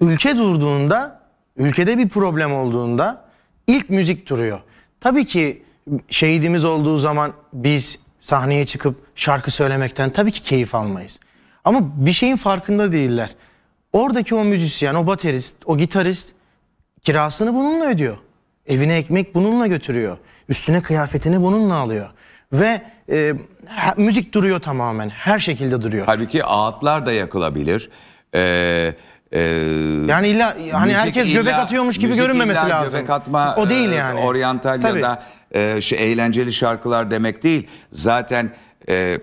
ülke durduğunda, ülkede bir problem olduğunda ilk müzik duruyor. Tabii ki şehidimiz olduğu zaman biz sahneye çıkıp şarkı söylemekten tabii ki keyif almayız. Ama bir şeyin farkında değiller. Oradaki o müzisyen, o baterist, o gitarist kirasını bununla ödüyor. Evine ekmek bununla götürüyor. Üstüne kıyafetini bununla alıyor. Ve e, müzik duruyor tamamen. Her şekilde duruyor. Halbuki ağıtlar da yakılabilir. Eee ee, e, yani illa hani herkes illa, göbek atıyormuş gibi görünmemesi lazım. Göbek atma o değil e, yani. E, oryantal ya da e, şey, eğlenceli şarkılar demek değil. Zaten e,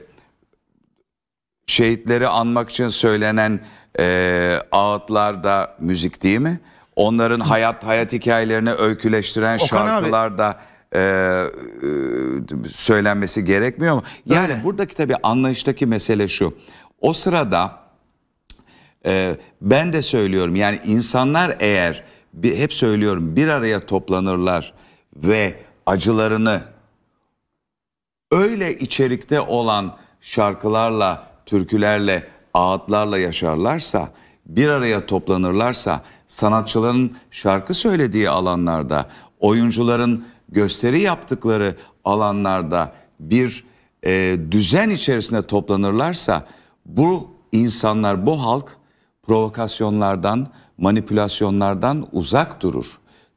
şehitleri anmak için söylenen e, ağıtlar da müzik değil mi? Onların hayat hayat hikayelerini öyküleştiren Okan şarkılar abi. da e, e, söylenmesi gerekmiyor mu? Yani Öyle. buradaki tabii anlayıştaki mesele şu. O sırada e, ben de söylüyorum yani insanlar eğer bir, hep söylüyorum bir araya toplanırlar ve acılarını öyle içerikte olan şarkılarla, türkülerle, ağıtlarla yaşarlarsa, bir araya toplanırlarsa, sanatçıların şarkı söylediği alanlarda, oyuncuların gösteri yaptıkları alanlarda bir e, düzen içerisinde toplanırlarsa bu insanlar, bu halk provokasyonlardan, manipülasyonlardan uzak durur.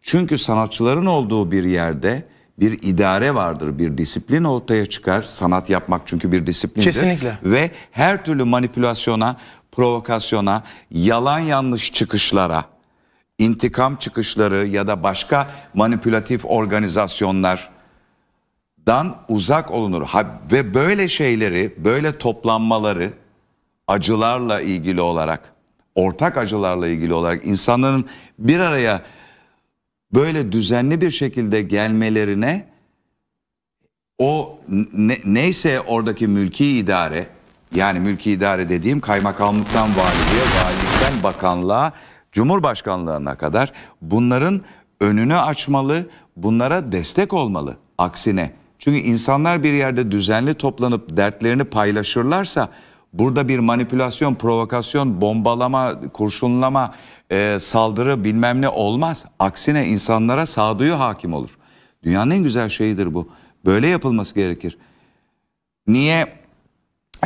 Çünkü sanatçıların olduğu bir yerde bir idare vardır, bir disiplin ortaya çıkar. Sanat yapmak çünkü bir disiplindir. Kesinlikle. Ve her türlü manipülasyona, provokasyona, yalan yanlış çıkışlara, intikam çıkışları ya da başka manipülatif organizasyonlar dan uzak olunur. Ha, ve böyle şeyleri, böyle toplanmaları acılarla ilgili olarak, ortak acılarla ilgili olarak insanların bir araya böyle düzenli bir şekilde gelmelerine o ne, neyse oradaki mülki idare yani mülki idare dediğim kaymakamlıktan valiliğe, valilikten bakanlığa, cumhurbaşkanlığına kadar bunların önünü açmalı, bunlara destek olmalı aksine. Çünkü insanlar bir yerde düzenli toplanıp dertlerini paylaşırlarsa Burada bir manipülasyon, provokasyon, bombalama, kurşunlama, e, saldırı bilmem ne olmaz. Aksine insanlara sağduyu hakim olur. Dünyanın en güzel şeyidir bu. Böyle yapılması gerekir. Niye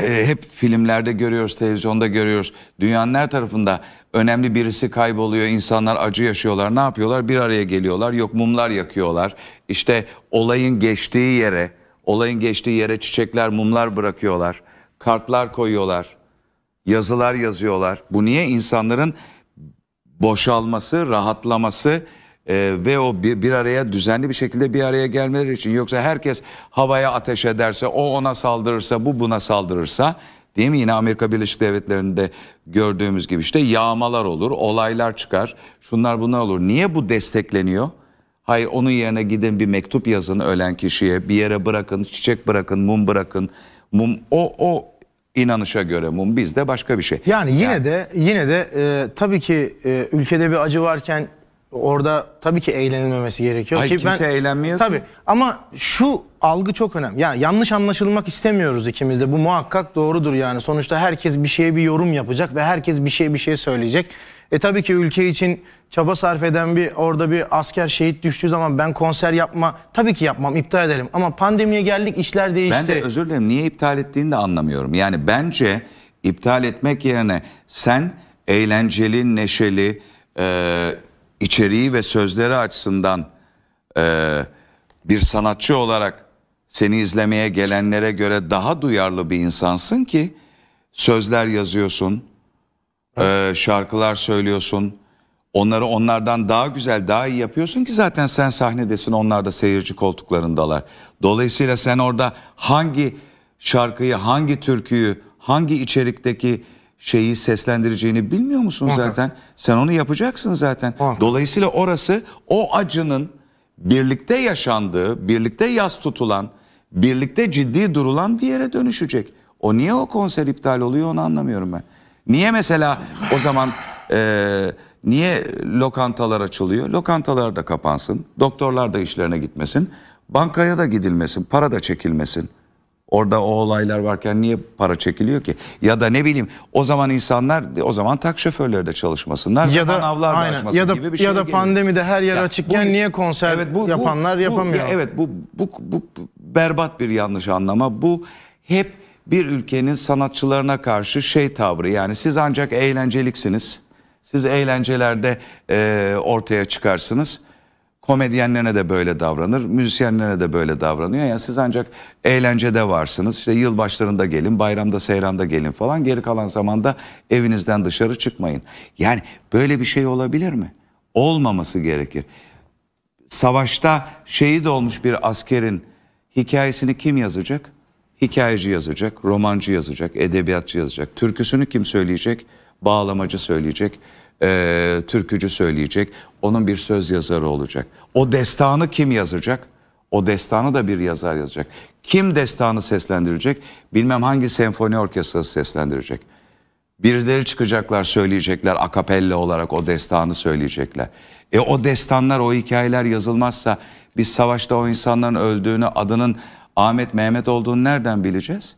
e, hep filmlerde görüyoruz, televizyonda görüyoruz. Dünyanın her tarafında önemli birisi kayboluyor, insanlar acı yaşıyorlar. Ne yapıyorlar? Bir araya geliyorlar, yok mumlar yakıyorlar. İşte olayın geçtiği yere, olayın geçtiği yere çiçekler, mumlar bırakıyorlar kartlar koyuyorlar, yazılar yazıyorlar. Bu niye insanların boşalması, rahatlaması e, ve o bir, bir araya düzenli bir şekilde bir araya gelmeleri için. Yoksa herkes havaya ateş ederse, o ona saldırırsa, bu buna saldırırsa değil mi? Yine Amerika Birleşik Devletleri'nde gördüğümüz gibi işte yağmalar olur, olaylar çıkar, şunlar bunlar olur. Niye bu destekleniyor? Hayır onun yerine gidin bir mektup yazın ölen kişiye, bir yere bırakın, çiçek bırakın, mum bırakın. Mum o o inanışa göre mum bizde başka bir şey. Yani yine yani, de yine de e, tabii ki e, ülkede bir acı varken orada tabii ki eğlenilmemesi gerekiyor Hayır, ki kimse ben, eğlenmiyor. Tabii ki. ama şu algı çok önemli. Yani yanlış anlaşılmak istemiyoruz ikimiz de. Bu muhakkak doğrudur yani. Sonuçta herkes bir şeye bir yorum yapacak ve herkes bir şey bir şey söyleyecek. E tabii ki ülke için çaba sarf eden bir orada bir asker şehit düştüğü zaman ben konser yapma tabii ki yapmam iptal edelim. Ama pandemiye geldik işler değişti. Ben de özür dilerim niye iptal ettiğini de anlamıyorum. Yani bence iptal etmek yerine sen eğlenceli, neşeli e, içeriği ve sözleri açısından e, bir sanatçı olarak seni izlemeye gelenlere göre daha duyarlı bir insansın ki sözler yazıyorsun e, şarkılar söylüyorsun. Onları onlardan daha güzel, daha iyi yapıyorsun ki zaten sen sahnedesin, onlar da seyirci koltuklarındalar. Dolayısıyla sen orada hangi şarkıyı, hangi türküyü, hangi içerikteki şeyi seslendireceğini bilmiyor musun zaten? Sen onu yapacaksın zaten. Dolayısıyla orası o acının birlikte yaşandığı, birlikte yas tutulan, birlikte ciddi durulan bir yere dönüşecek. O niye o konser iptal oluyor onu anlamıyorum ben. Niye mesela o zaman e, niye lokantalar açılıyor? Lokantalar da kapansın. Doktorlar da işlerine gitmesin. Bankaya da gidilmesin. Para da çekilmesin. Orada o olaylar varken niye para çekiliyor ki? Ya da ne bileyim o zaman insanlar o zaman tak şoförleri de çalışmasınlar. Ya da da açmasın ya da, gibi bir şey Ya da pandemide her yer ya, açıkken bu, niye konser evet, bu, yapanlar bu, yapamıyor? Bu, evet bu, bu, bu berbat bir yanlış anlama. Bu hep bir ülkenin sanatçılarına karşı şey tavrı yani siz ancak eğlenceliksiniz. Siz eğlencelerde e, ortaya çıkarsınız. Komedyenlerine de böyle davranır, müzisyenlerine de böyle davranıyor. Yani siz ancak eğlencede varsınız. İşte yılbaşlarında gelin, bayramda, seyranda gelin falan. Geri kalan zamanda evinizden dışarı çıkmayın. Yani böyle bir şey olabilir mi? Olmaması gerekir. Savaşta şehit olmuş bir askerin hikayesini kim yazacak? hikayeci yazacak, romancı yazacak, edebiyatçı yazacak. Türküsünü kim söyleyecek? Bağlamacı söyleyecek, e, türkücü söyleyecek. Onun bir söz yazarı olacak. O destanı kim yazacak? O destanı da bir yazar yazacak. Kim destanı seslendirecek? Bilmem hangi senfoni orkestrası seslendirecek. Birileri çıkacaklar söyleyecekler akapella olarak o destanı söyleyecekler. E o destanlar o hikayeler yazılmazsa biz savaşta o insanların öldüğünü adının Ahmet Mehmet olduğunu nereden bileceğiz?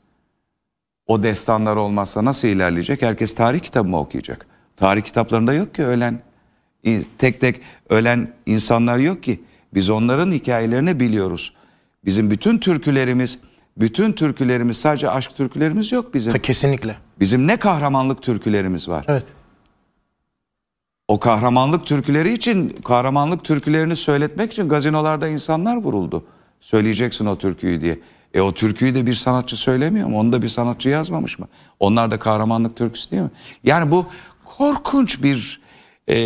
O destanlar olmazsa nasıl ilerleyecek? Herkes tarih kitabı mı okuyacak? Tarih kitaplarında yok ki ölen tek tek ölen insanlar yok ki. Biz onların hikayelerini biliyoruz. Bizim bütün türkülerimiz, bütün türkülerimiz sadece aşk türkülerimiz yok bizim. Ta kesinlikle. Bizim ne kahramanlık türkülerimiz var. Evet. O kahramanlık türküleri için, kahramanlık türkülerini söyletmek için gazinolarda insanlar vuruldu söyleyeceksin o türküyü diye. E o türküyü de bir sanatçı söylemiyor mu? Onu da bir sanatçı yazmamış mı? Onlar da kahramanlık türküsü değil mi? Yani bu korkunç bir e,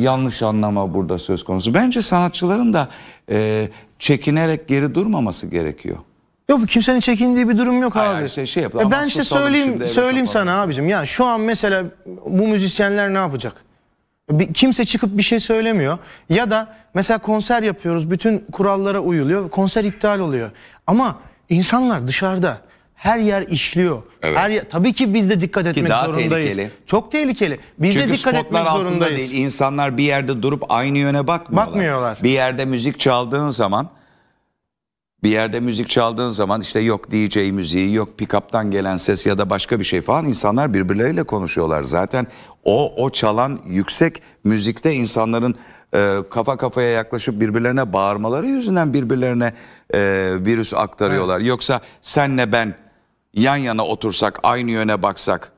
yanlış anlama burada söz konusu. Bence sanatçıların da e, çekinerek geri durmaması gerekiyor. Yok kimsenin çekindiği bir durum yok abi. Işte şey yap, e ben işte söyleyeyim söyleyeyim sana abicim. Ya şu an mesela bu müzisyenler ne yapacak? Bir, kimse çıkıp bir şey söylemiyor. Ya da mesela konser yapıyoruz. Bütün kurallara uyuluyor. Konser iptal oluyor. Ama insanlar dışarıda. Her yer işliyor. Evet. Her yer, tabii ki biz de dikkat etmek daha zorundayız. Tehlikeli. Çok tehlikeli. Biz Çünkü de dikkat etmek zorundayız. Değil. İnsanlar bir yerde durup aynı yöne bakmıyorlar. Bakmıyorlar. Bir yerde müzik çaldığın zaman bir yerde müzik çaldığın zaman işte yok DJ müziği, yok pick-up'tan gelen ses ya da başka bir şey falan insanlar birbirleriyle konuşuyorlar. Zaten o o çalan yüksek müzikte insanların e, kafa kafaya yaklaşıp birbirlerine bağırmaları yüzünden birbirlerine e, virüs aktarıyorlar. Evet. Yoksa senle ben yan yana otursak, aynı yöne baksak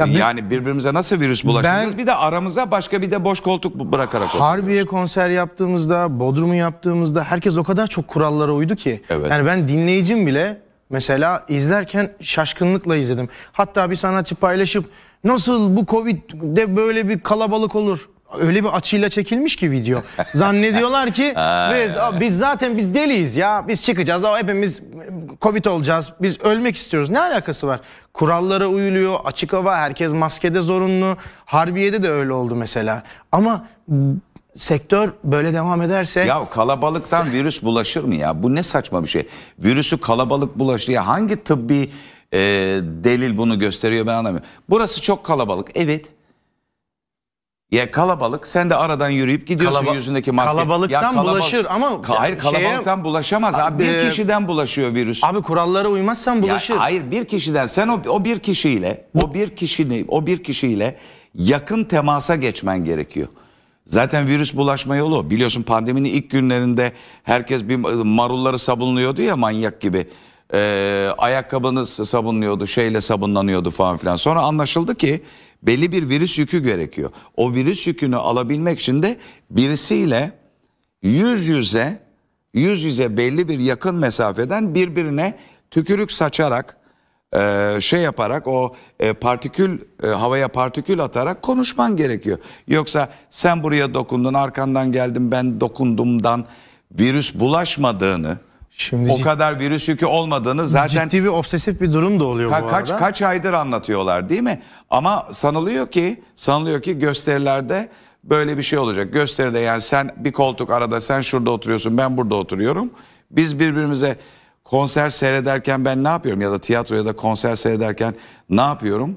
ya bir, yani birbirimize nasıl virüs bulaştırırız? Ben, bir de aramıza başka bir de boş koltuk bırakarak Harbiye konser yaptığımızda, Bodrum'u yaptığımızda herkes o kadar çok kurallara uydu ki. Evet. Yani ben dinleyicim bile mesela izlerken şaşkınlıkla izledim. Hatta bir sanatçı paylaşıp Nasıl bu Covid'de böyle bir kalabalık olur? Öyle bir açıyla çekilmiş ki video. Zannediyorlar ki biz, biz zaten biz deliyiz ya. Biz çıkacağız. O hepimiz Covid olacağız. Biz ölmek istiyoruz. Ne alakası var? Kurallara uyuluyor. Açık hava. Herkes maskede zorunlu. Harbiye'de de öyle oldu mesela. Ama sektör böyle devam ederse... Ya kalabalıktan virüs bulaşır mı ya? Bu ne saçma bir şey. Virüsü kalabalık bulaşır ya. Hangi tıbbi e, delil bunu gösteriyor ben anlamıyorum. Burası çok kalabalık. Evet. Ya kalabalık sen de aradan yürüyüp gidiyorsun Kalaba yüzündeki maske. Kalabalıktan ya kalabal bulaşır ama hayır kalabalıktan şeye, bulaşamaz abi. Bir kişiden bulaşıyor virüs. Abi kurallara uymazsan bulaşır. Ya, hayır bir kişiden sen o, o bir kişiyle o bir kişini o bir kişiyle yakın temasa geçmen gerekiyor. Zaten virüs bulaşma yolu biliyorsun pandeminin ilk günlerinde herkes bir marulları sabunluyordu ya manyak gibi e, ee, ayakkabınız sabunluyordu şeyle sabunlanıyordu falan filan. Sonra anlaşıldı ki belli bir virüs yükü gerekiyor. O virüs yükünü alabilmek için de birisiyle yüz yüze yüz yüze belli bir yakın mesafeden birbirine tükürük saçarak e, şey yaparak o e, partikül e, havaya partikül atarak konuşman gerekiyor. Yoksa sen buraya dokundun arkandan geldim ben dokundumdan virüs bulaşmadığını Şimdi o kadar virüs yükü olmadığını zaten ciddi bir obsesif bir durum da oluyor ka- bu arada. Kaç kaç aydır anlatıyorlar değil mi? Ama sanılıyor ki sanılıyor ki gösterilerde böyle bir şey olacak. Gösteride yani sen bir koltuk arada sen şurada oturuyorsun ben burada oturuyorum. Biz birbirimize konser seyrederken ben ne yapıyorum ya da tiyatro ya da konser seyrederken ne yapıyorum?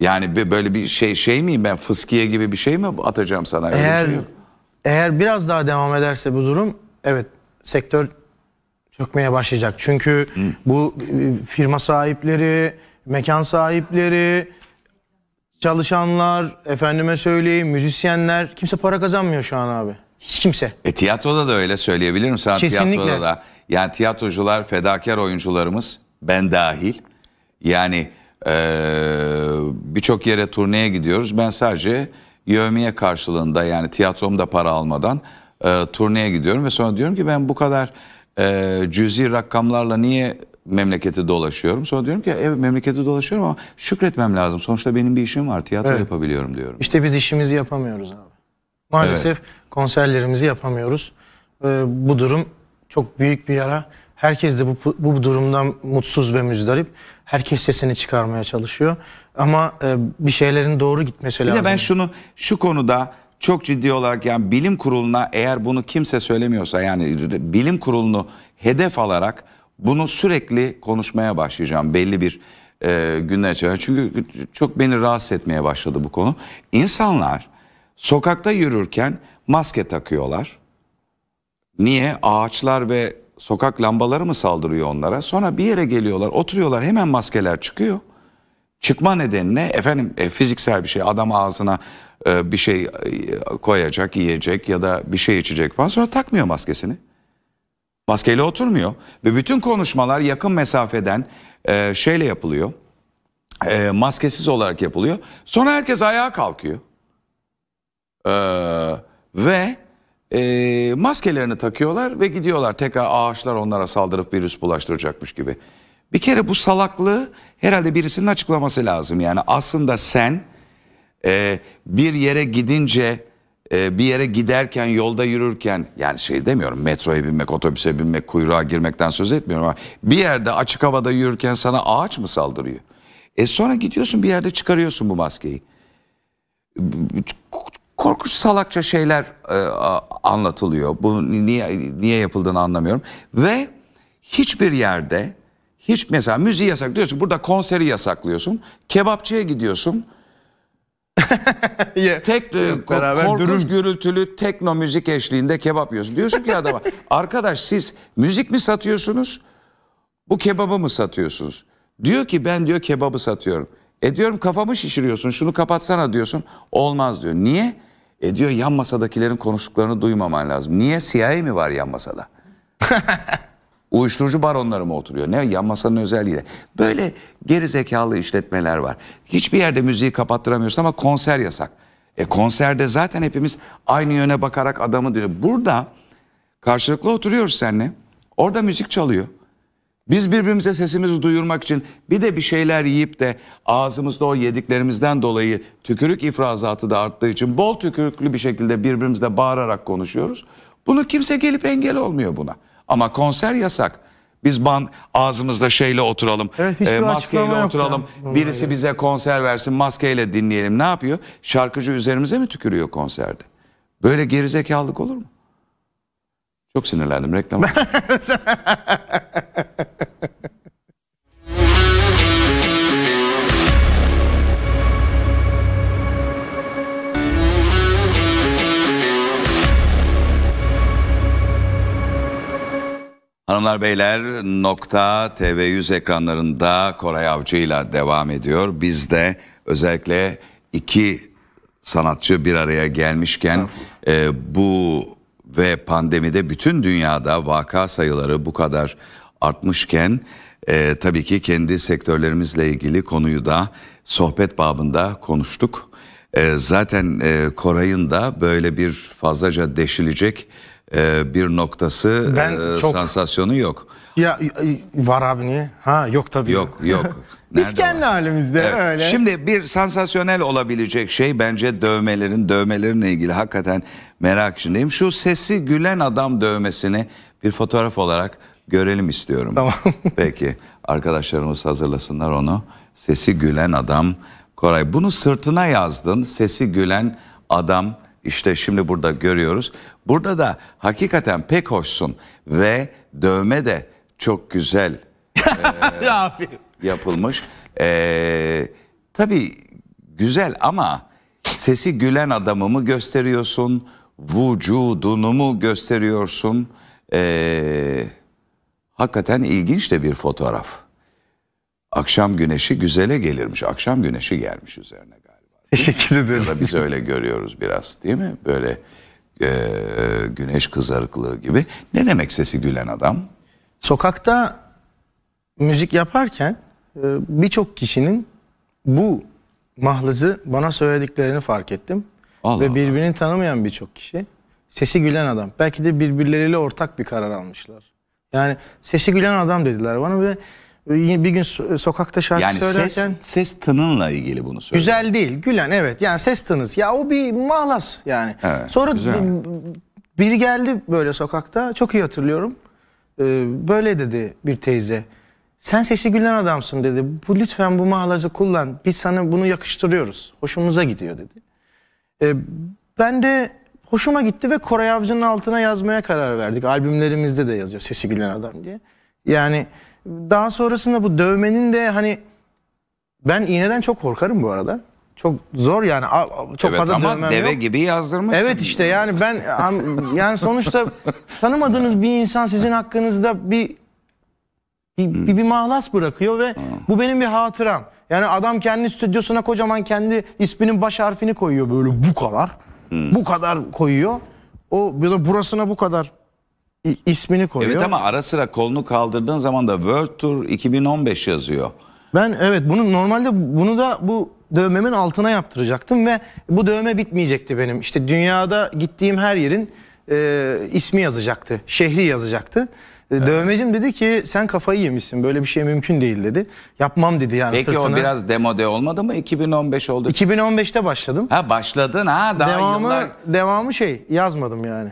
Yani böyle bir şey şey miyim ben fıskiye gibi bir şey mi atacağım sana? eğer şey eğer biraz daha devam ederse bu durum evet sektör çökmeye başlayacak. Çünkü bu e, firma sahipleri, mekan sahipleri, çalışanlar, efendime söyleyeyim müzisyenler kimse para kazanmıyor şu an abi. Hiç kimse. E tiyatroda da öyle söyleyebilirim sana Kesinlikle. tiyatroda da. Yani tiyatrocular, fedakar oyuncularımız ben dahil. Yani e, birçok yere turneye gidiyoruz. Ben sadece yövmiye karşılığında yani tiyatromda para almadan e, turneye gidiyorum ve sonra diyorum ki ben bu kadar e, cüzi rakamlarla niye memleketi dolaşıyorum. Sonra diyorum ki e, evet memleketi dolaşıyorum ama şükretmem lazım. Sonuçta benim bir işim var. Tiyatro evet. yapabiliyorum diyorum. İşte biz işimizi yapamıyoruz abi. Maalesef evet. konserlerimizi yapamıyoruz. Ee, bu durum çok büyük bir yara. Herkes de bu, bu durumdan mutsuz ve müzdarip. Herkes sesini çıkarmaya çalışıyor. Ama e, bir şeylerin doğru gitmesi lazım. Bir de ben şunu şu konuda çok ciddi olarak yani bilim kuruluna eğer bunu kimse söylemiyorsa yani bilim kurulunu hedef alarak bunu sürekli konuşmaya başlayacağım belli bir e, günler içerisinde. Çünkü çok beni rahatsız etmeye başladı bu konu. İnsanlar sokakta yürürken maske takıyorlar. Niye? Ağaçlar ve sokak lambaları mı saldırıyor onlara? Sonra bir yere geliyorlar, oturuyorlar hemen maskeler çıkıyor çıkma nedenine efendim e, fiziksel bir şey adam ağzına e, bir şey e, koyacak, yiyecek ya da bir şey içecek falan sonra takmıyor maskesini. Maskeyle oturmuyor ve bütün konuşmalar yakın mesafeden e, şeyle yapılıyor. E, maskesiz olarak yapılıyor. Sonra herkes ayağa kalkıyor. E, ve e, maskelerini takıyorlar ve gidiyorlar tekrar ağaçlar onlara saldırıp virüs bulaştıracakmış gibi. Bir kere bu salaklığı herhalde birisinin açıklaması lazım. Yani aslında sen e, bir yere gidince e, bir yere giderken yolda yürürken yani şey demiyorum metroya binmek otobüse binmek kuyruğa girmekten söz etmiyorum ama bir yerde açık havada yürürken sana ağaç mı saldırıyor? E sonra gidiyorsun bir yerde çıkarıyorsun bu maskeyi. Korkunç salakça şeyler e, anlatılıyor. Bu niye niye yapıldığını anlamıyorum. Ve hiçbir yerde hiç mesela müziği yasak diyorsun. Burada konseri yasaklıyorsun. Kebapçıya gidiyorsun. Tek e, Beraber korkunç dürüm. gürültülü tekno müzik eşliğinde kebap yiyorsun. Diyorsun ki adama arkadaş siz müzik mi satıyorsunuz? Bu kebabı mı satıyorsunuz? Diyor ki ben diyor kebabı satıyorum. E diyorum kafamı şişiriyorsun şunu kapatsana diyorsun. Olmaz diyor. Niye? E diyor yan masadakilerin konuştuklarını duymaman lazım. Niye CIA mi var yan masada? Uyuşturucu baronları mı oturuyor? Ne yan masanın özelliği de. Böyle geri zekalı işletmeler var. Hiçbir yerde müziği kapattıramıyorsun ama konser yasak. E konserde zaten hepimiz aynı yöne bakarak adamı diyor. Burada karşılıklı oturuyoruz seninle. Orada müzik çalıyor. Biz birbirimize sesimizi duyurmak için bir de bir şeyler yiyip de ağzımızda o yediklerimizden dolayı tükürük ifrazatı da arttığı için bol tükürüklü bir şekilde birbirimizle bağırarak konuşuyoruz. Bunu kimse gelip engel olmuyor buna. Ama konser yasak. Biz ban ağzımızda şeyle oturalım, evet, e, maskeyle oturalım. Yani. Birisi bize konser versin, maskeyle dinleyelim. Ne yapıyor? Şarkıcı üzerimize mi tükürüyor konserde? Böyle gerizekalılık olur mu? Çok sinirlendim reklam. Hanımlar beyler nokta TV100 ekranlarında Koray Avcı ile devam ediyor. Biz de özellikle iki sanatçı bir araya gelmişken e, bu ve pandemide bütün dünyada vaka sayıları bu kadar artmışken e, tabii ki kendi sektörlerimizle ilgili konuyu da sohbet babında konuştuk. E, zaten e, Koray'ın da böyle bir fazlaca deşilecek e, bir noktası ben e, çok... sansasyonu yok. Ya e, var abi niye? Ha yok tabii. Yok yok. Nerede Biz kendi var? halimizde evet. öyle. Şimdi bir sansasyonel olabilecek şey bence dövmelerin dövmelerinle ilgili hakikaten merak içindeyim. Şu sesi gülen adam dövmesini bir fotoğraf olarak görelim istiyorum. Tamam. Peki arkadaşlarımız hazırlasınlar onu. Sesi gülen adam Koray. Bunu sırtına yazdın. Sesi gülen adam işte şimdi burada görüyoruz. Burada da hakikaten pek hoşsun ve dövme de çok güzel e, yapılmış. E, tabii güzel ama sesi gülen adamı mı gösteriyorsun? Vücudunu mu gösteriyorsun? E, hakikaten ilginç de bir fotoğraf. Akşam güneşi güzele gelirmiş. Akşam güneşi gelmiş üzerine. Teşekkür ederim. Ya biz öyle görüyoruz biraz değil mi? Böyle e, güneş kızarıklığı gibi. Ne demek sesi gülen adam? Sokakta müzik yaparken e, birçok kişinin bu mahlızı bana söylediklerini fark ettim. Allah Ve birbirini Allah. tanımayan birçok kişi sesi gülen adam. Belki de birbirleriyle ortak bir karar almışlar. Yani sesi gülen adam dediler bana ve bir gün sokakta şarkı yani söylerken... Yani ses, ses tınınla ilgili bunu söylüyor. Güzel değil, gülen evet. Yani ses tınız. Ya o bir mahlas yani. Evet, Sonra güzel. biri geldi böyle sokakta, çok iyi hatırlıyorum. Ee, böyle dedi bir teyze. Sen sesi gülen adamsın dedi. Bu lütfen bu mahlası kullan. Biz sana bunu yakıştırıyoruz. Hoşumuza gidiyor dedi. Ee, ben de hoşuma gitti ve Koray Avcı'nın altına yazmaya karar verdik. Albümlerimizde de yazıyor sesi gülen adam diye. Yani daha sonrasında bu dövmenin de hani ben iğneden çok korkarım bu arada. Çok zor yani çok evet, fazla ama deve yok. gibi yazdırmışsın. Evet işte yani ben yani sonuçta tanımadığınız bir insan sizin hakkınızda bir bir, hmm. bir, bir mahlas bırakıyor ve hmm. bu benim bir hatıram. Yani adam kendi stüdyosuna kocaman kendi isminin baş harfini koyuyor böyle bu kadar. Hmm. Bu kadar koyuyor. O ya da burasına bu kadar ismini koyuyor. Evet ama ara sıra kolunu kaldırdığın zaman da World Tour 2015 yazıyor. Ben evet bunu normalde bunu da bu dövmemin altına yaptıracaktım ve bu dövme bitmeyecekti benim. İşte dünyada gittiğim her yerin e, ismi yazacaktı, şehri yazacaktı. E, evet. Dövmecim dedi ki sen kafayı yemişsin böyle bir şey mümkün değil dedi. Yapmam dedi yani Peki sırtına. o biraz demode olmadı mı? 2015 oldu. 2015'te başladım. Ha başladın ha daha devamı, yıllar. Devamı şey yazmadım yani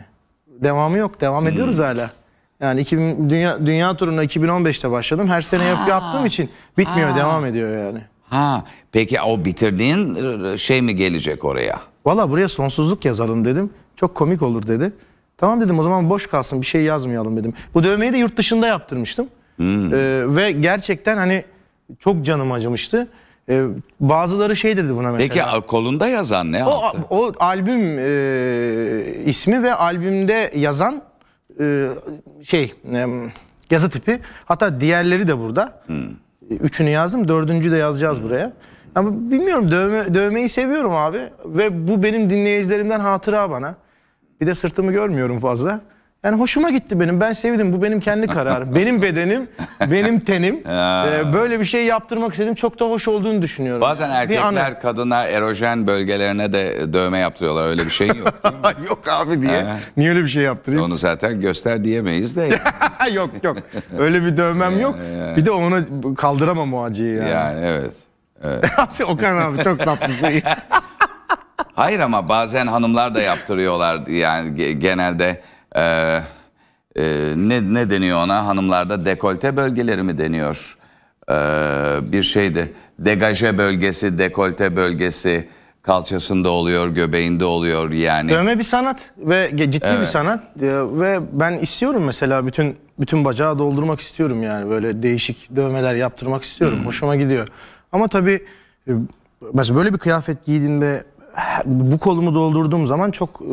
devamı yok. Devam ediyoruz hmm. hala. Yani 2000, dünya dünya turuna 2015'te başladım. Her sene yap, yaptığım için bitmiyor, devam ediyor yani. Ha, peki o bitirdiğin şey mi gelecek oraya? Valla buraya sonsuzluk yazalım dedim. Çok komik olur dedi. Tamam dedim o zaman boş kalsın bir şey yazmayalım dedim. Bu dövmeyi de yurt dışında yaptırmıştım. Hmm. Ee, ve gerçekten hani çok canım acımıştı. E, bazıları şey dedi buna mesela. Peki kolunda yazan ne? O, altta? o albüm e, ismi ve albümde yazan e, şey e, yazı tipi. Hatta diğerleri de burada. Hmm. E, üçünü yazdım. Dördüncü de yazacağız hmm. buraya. Ama bilmiyorum dövme, dövmeyi seviyorum abi. Ve bu benim dinleyicilerimden hatıra bana. Bir de sırtımı görmüyorum fazla. Yani hoşuma gitti benim. Ben sevdim. Bu benim kendi kararım. benim bedenim, benim tenim. ee, böyle bir şey yaptırmak istedim. Çok da hoş olduğunu düşünüyorum. Bazen erkekler kadına erojen bölgelerine de dövme yaptırıyorlar. Öyle bir şey yok yok abi diye. Niye öyle bir şey yaptırayım? Onu zaten göster diyemeyiz de. Yani. yok yok. Öyle bir dövmem yok. Bir de onu kaldıramam o acıyı yani. Yani evet. evet. Okan abi çok tatlısın. Hayır ama bazen hanımlar da yaptırıyorlar yani genelde e, e, ne, ne deniyor ona hanımlarda dekolte bölgeleri mi deniyor? E, bir şeydi degaje bölgesi, dekolte bölgesi kalçasında oluyor, göbeğinde oluyor yani. Dövme bir sanat ve ciddi evet. bir sanat ee, ve ben istiyorum mesela bütün bütün bacağı doldurmak istiyorum yani böyle değişik dövmeler yaptırmak istiyorum. Hmm. Hoşuma gidiyor. Ama tabi e, mesela böyle bir kıyafet giydiğinde bu kolumu doldurduğum zaman çok e,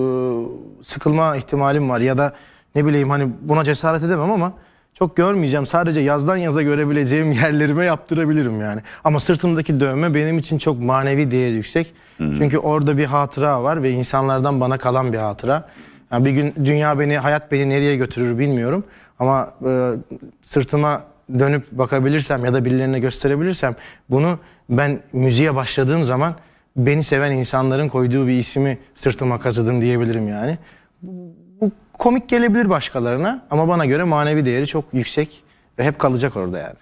sıkılma ihtimalim var ya da ne bileyim hani buna cesaret edemem ama çok görmeyeceğim. Sadece yazdan yaza görebileceğim yerlerime yaptırabilirim yani. Ama sırtımdaki dövme benim için çok manevi değeri yüksek. Hı-hı. Çünkü orada bir hatıra var ve insanlardan bana kalan bir hatıra. Yani bir gün dünya beni, hayat beni nereye götürür bilmiyorum. Ama e, sırtıma dönüp bakabilirsem ya da birilerine gösterebilirsem bunu ben müziğe başladığım zaman beni seven insanların koyduğu bir ismi sırtıma kazıdım diyebilirim yani. Bu komik gelebilir başkalarına ama bana göre manevi değeri çok yüksek ve hep kalacak orada yani.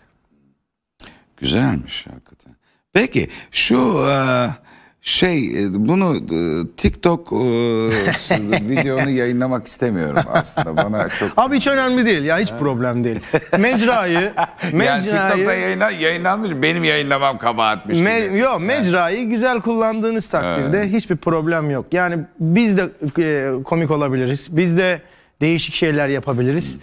Güzelmiş hakikaten. Peki şu... Uh... Şey e, bunu e, TikTok e, videonu yayınlamak istemiyorum aslında bana çok. Abi hiç önemli değil ya hiç problem değil. Mecrayı, mecrayı. Yani TikTok'ta yayınlan, yayınlanmış benim yayınlamam kabahatmiş. Me, yok mecrayı yani. güzel kullandığınız takdirde evet. hiçbir problem yok. Yani biz de komik olabiliriz. Biz de değişik şeyler yapabiliriz.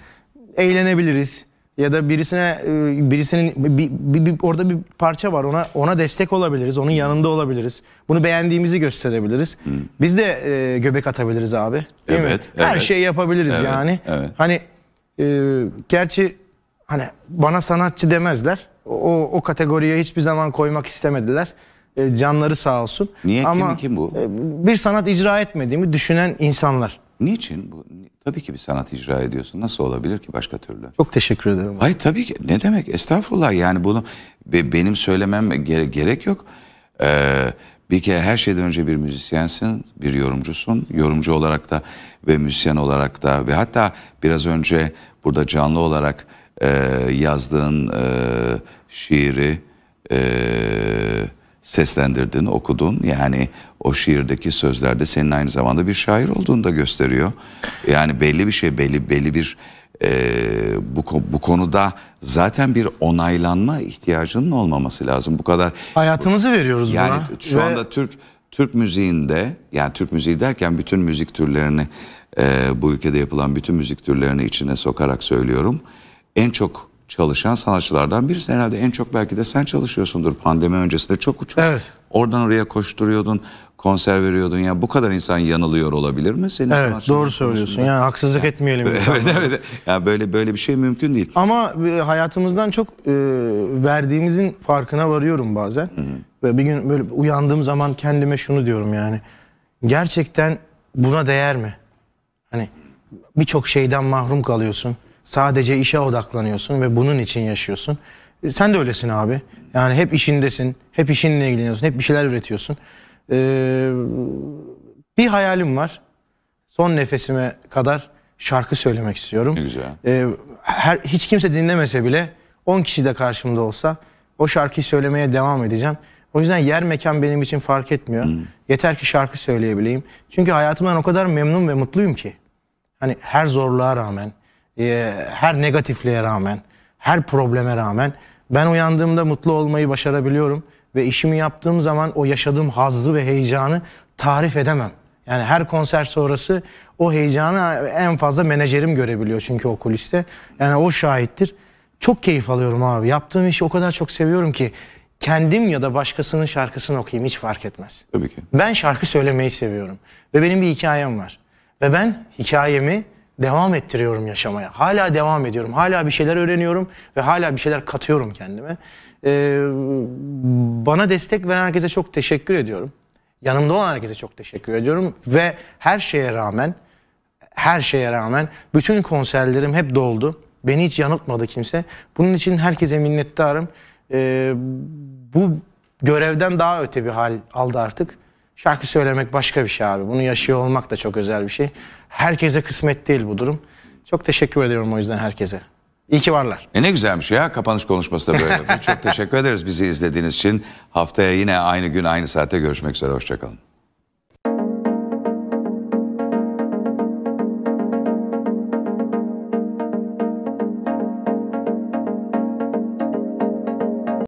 Eğlenebiliriz ya da birisine e, birisinin bir, bir, bir, orada bir parça var ona ona destek olabiliriz onun yanında olabiliriz bunu beğendiğimizi gösterebiliriz Hı. Hmm. biz de e, göbek atabiliriz abi değil evet, mi? evet her şeyi yapabiliriz evet, yani evet. hani e, gerçi hani bana sanatçı demezler o o kategoriye hiçbir zaman koymak istemediler e, canları sağ olsun niye Ama, kim kim bu e, bir sanat icra etmediğimi düşünen insanlar Niçin? Bu, tabii ki bir sanat icra ediyorsun. Nasıl olabilir ki başka türlü? Çok teşekkür ederim. Hayır tabii ki. Ne demek? Estağfurullah. Yani bunu benim söylemem gere gerek yok. Ee, bir kere her şeyden önce bir müzisyensin, bir yorumcusun. Yorumcu olarak da ve müzisyen olarak da ve hatta biraz önce burada canlı olarak e, yazdığın e, şiiri... E, seslendirdin, okudun. Yani o şiirdeki sözlerde senin aynı zamanda bir şair olduğunu da gösteriyor. Yani belli bir şey, belli belli bir e, bu, bu konuda zaten bir onaylanma ihtiyacının olmaması lazım. Bu kadar hayatımızı bu, veriyoruz yani buna. Yani şu ve... anda Türk Türk müziğinde, yani Türk müziği derken bütün müzik türlerini e, bu ülkede yapılan bütün müzik türlerini içine sokarak söylüyorum. En çok çalışan sanatçılardan birisin. Herhalde en çok belki de sen çalışıyorsundur pandemi öncesinde. Çok uçuk. Evet. Oradan oraya koşturuyordun, konser veriyordun. Yani bu kadar insan yanılıyor olabilir mi? Senin evet, doğru söylüyorsun. Yani haksızlık yani, etmeyelim. Evet, insanlara. evet. Yani böyle böyle bir şey mümkün değil. Ama e, hayatımızdan çok e, verdiğimizin farkına varıyorum bazen. Ve bir gün böyle uyandığım zaman kendime şunu diyorum yani. Gerçekten buna değer mi? Hani birçok şeyden mahrum kalıyorsun. Sadece işe odaklanıyorsun ve bunun için yaşıyorsun. E, sen de öylesin abi. Yani hep işindesin, hep işinle ilgileniyorsun, hep bir şeyler üretiyorsun. E, bir hayalim var. Son nefesime kadar şarkı söylemek istiyorum. güzel. E, her, hiç kimse dinlemese bile 10 kişi de karşımda olsa o şarkıyı söylemeye devam edeceğim. O yüzden yer mekan benim için fark etmiyor. Hmm. Yeter ki şarkı söyleyebileyim. Çünkü hayatımdan o kadar memnun ve mutluyum ki. Hani her zorluğa rağmen, ee, her negatifliğe rağmen, her probleme rağmen ben uyandığımda mutlu olmayı başarabiliyorum ve işimi yaptığım zaman o yaşadığım hazzı ve heyecanı tarif edemem. Yani her konser sonrası o heyecanı en fazla menajerim görebiliyor çünkü o kuliste. Yani o şahittir. Çok keyif alıyorum abi. Yaptığım işi o kadar çok seviyorum ki kendim ya da başkasının şarkısını okuyayım hiç fark etmez. Tabii ki. Ben şarkı söylemeyi seviyorum ve benim bir hikayem var. Ve ben hikayemi devam ettiriyorum yaşamaya. Hala devam ediyorum. Hala bir şeyler öğreniyorum ve hala bir şeyler katıyorum kendime. Ee, bana destek veren herkese çok teşekkür ediyorum. Yanımda olan herkese çok teşekkür ediyorum ve her şeye rağmen her şeye rağmen bütün konserlerim hep doldu. Beni hiç yanıltmadı kimse. Bunun için herkese minnettarım. Ee, bu görevden daha öte bir hal aldı artık. Şarkı söylemek başka bir şey abi. Bunu yaşıyor olmak da çok özel bir şey. Herkese kısmet değil bu durum. Çok teşekkür ediyorum o yüzden herkese. İyi ki varlar. E ne güzelmiş ya kapanış konuşması da böyle. çok teşekkür ederiz bizi izlediğiniz için. Haftaya yine aynı gün aynı saate görüşmek üzere. Hoşçakalın.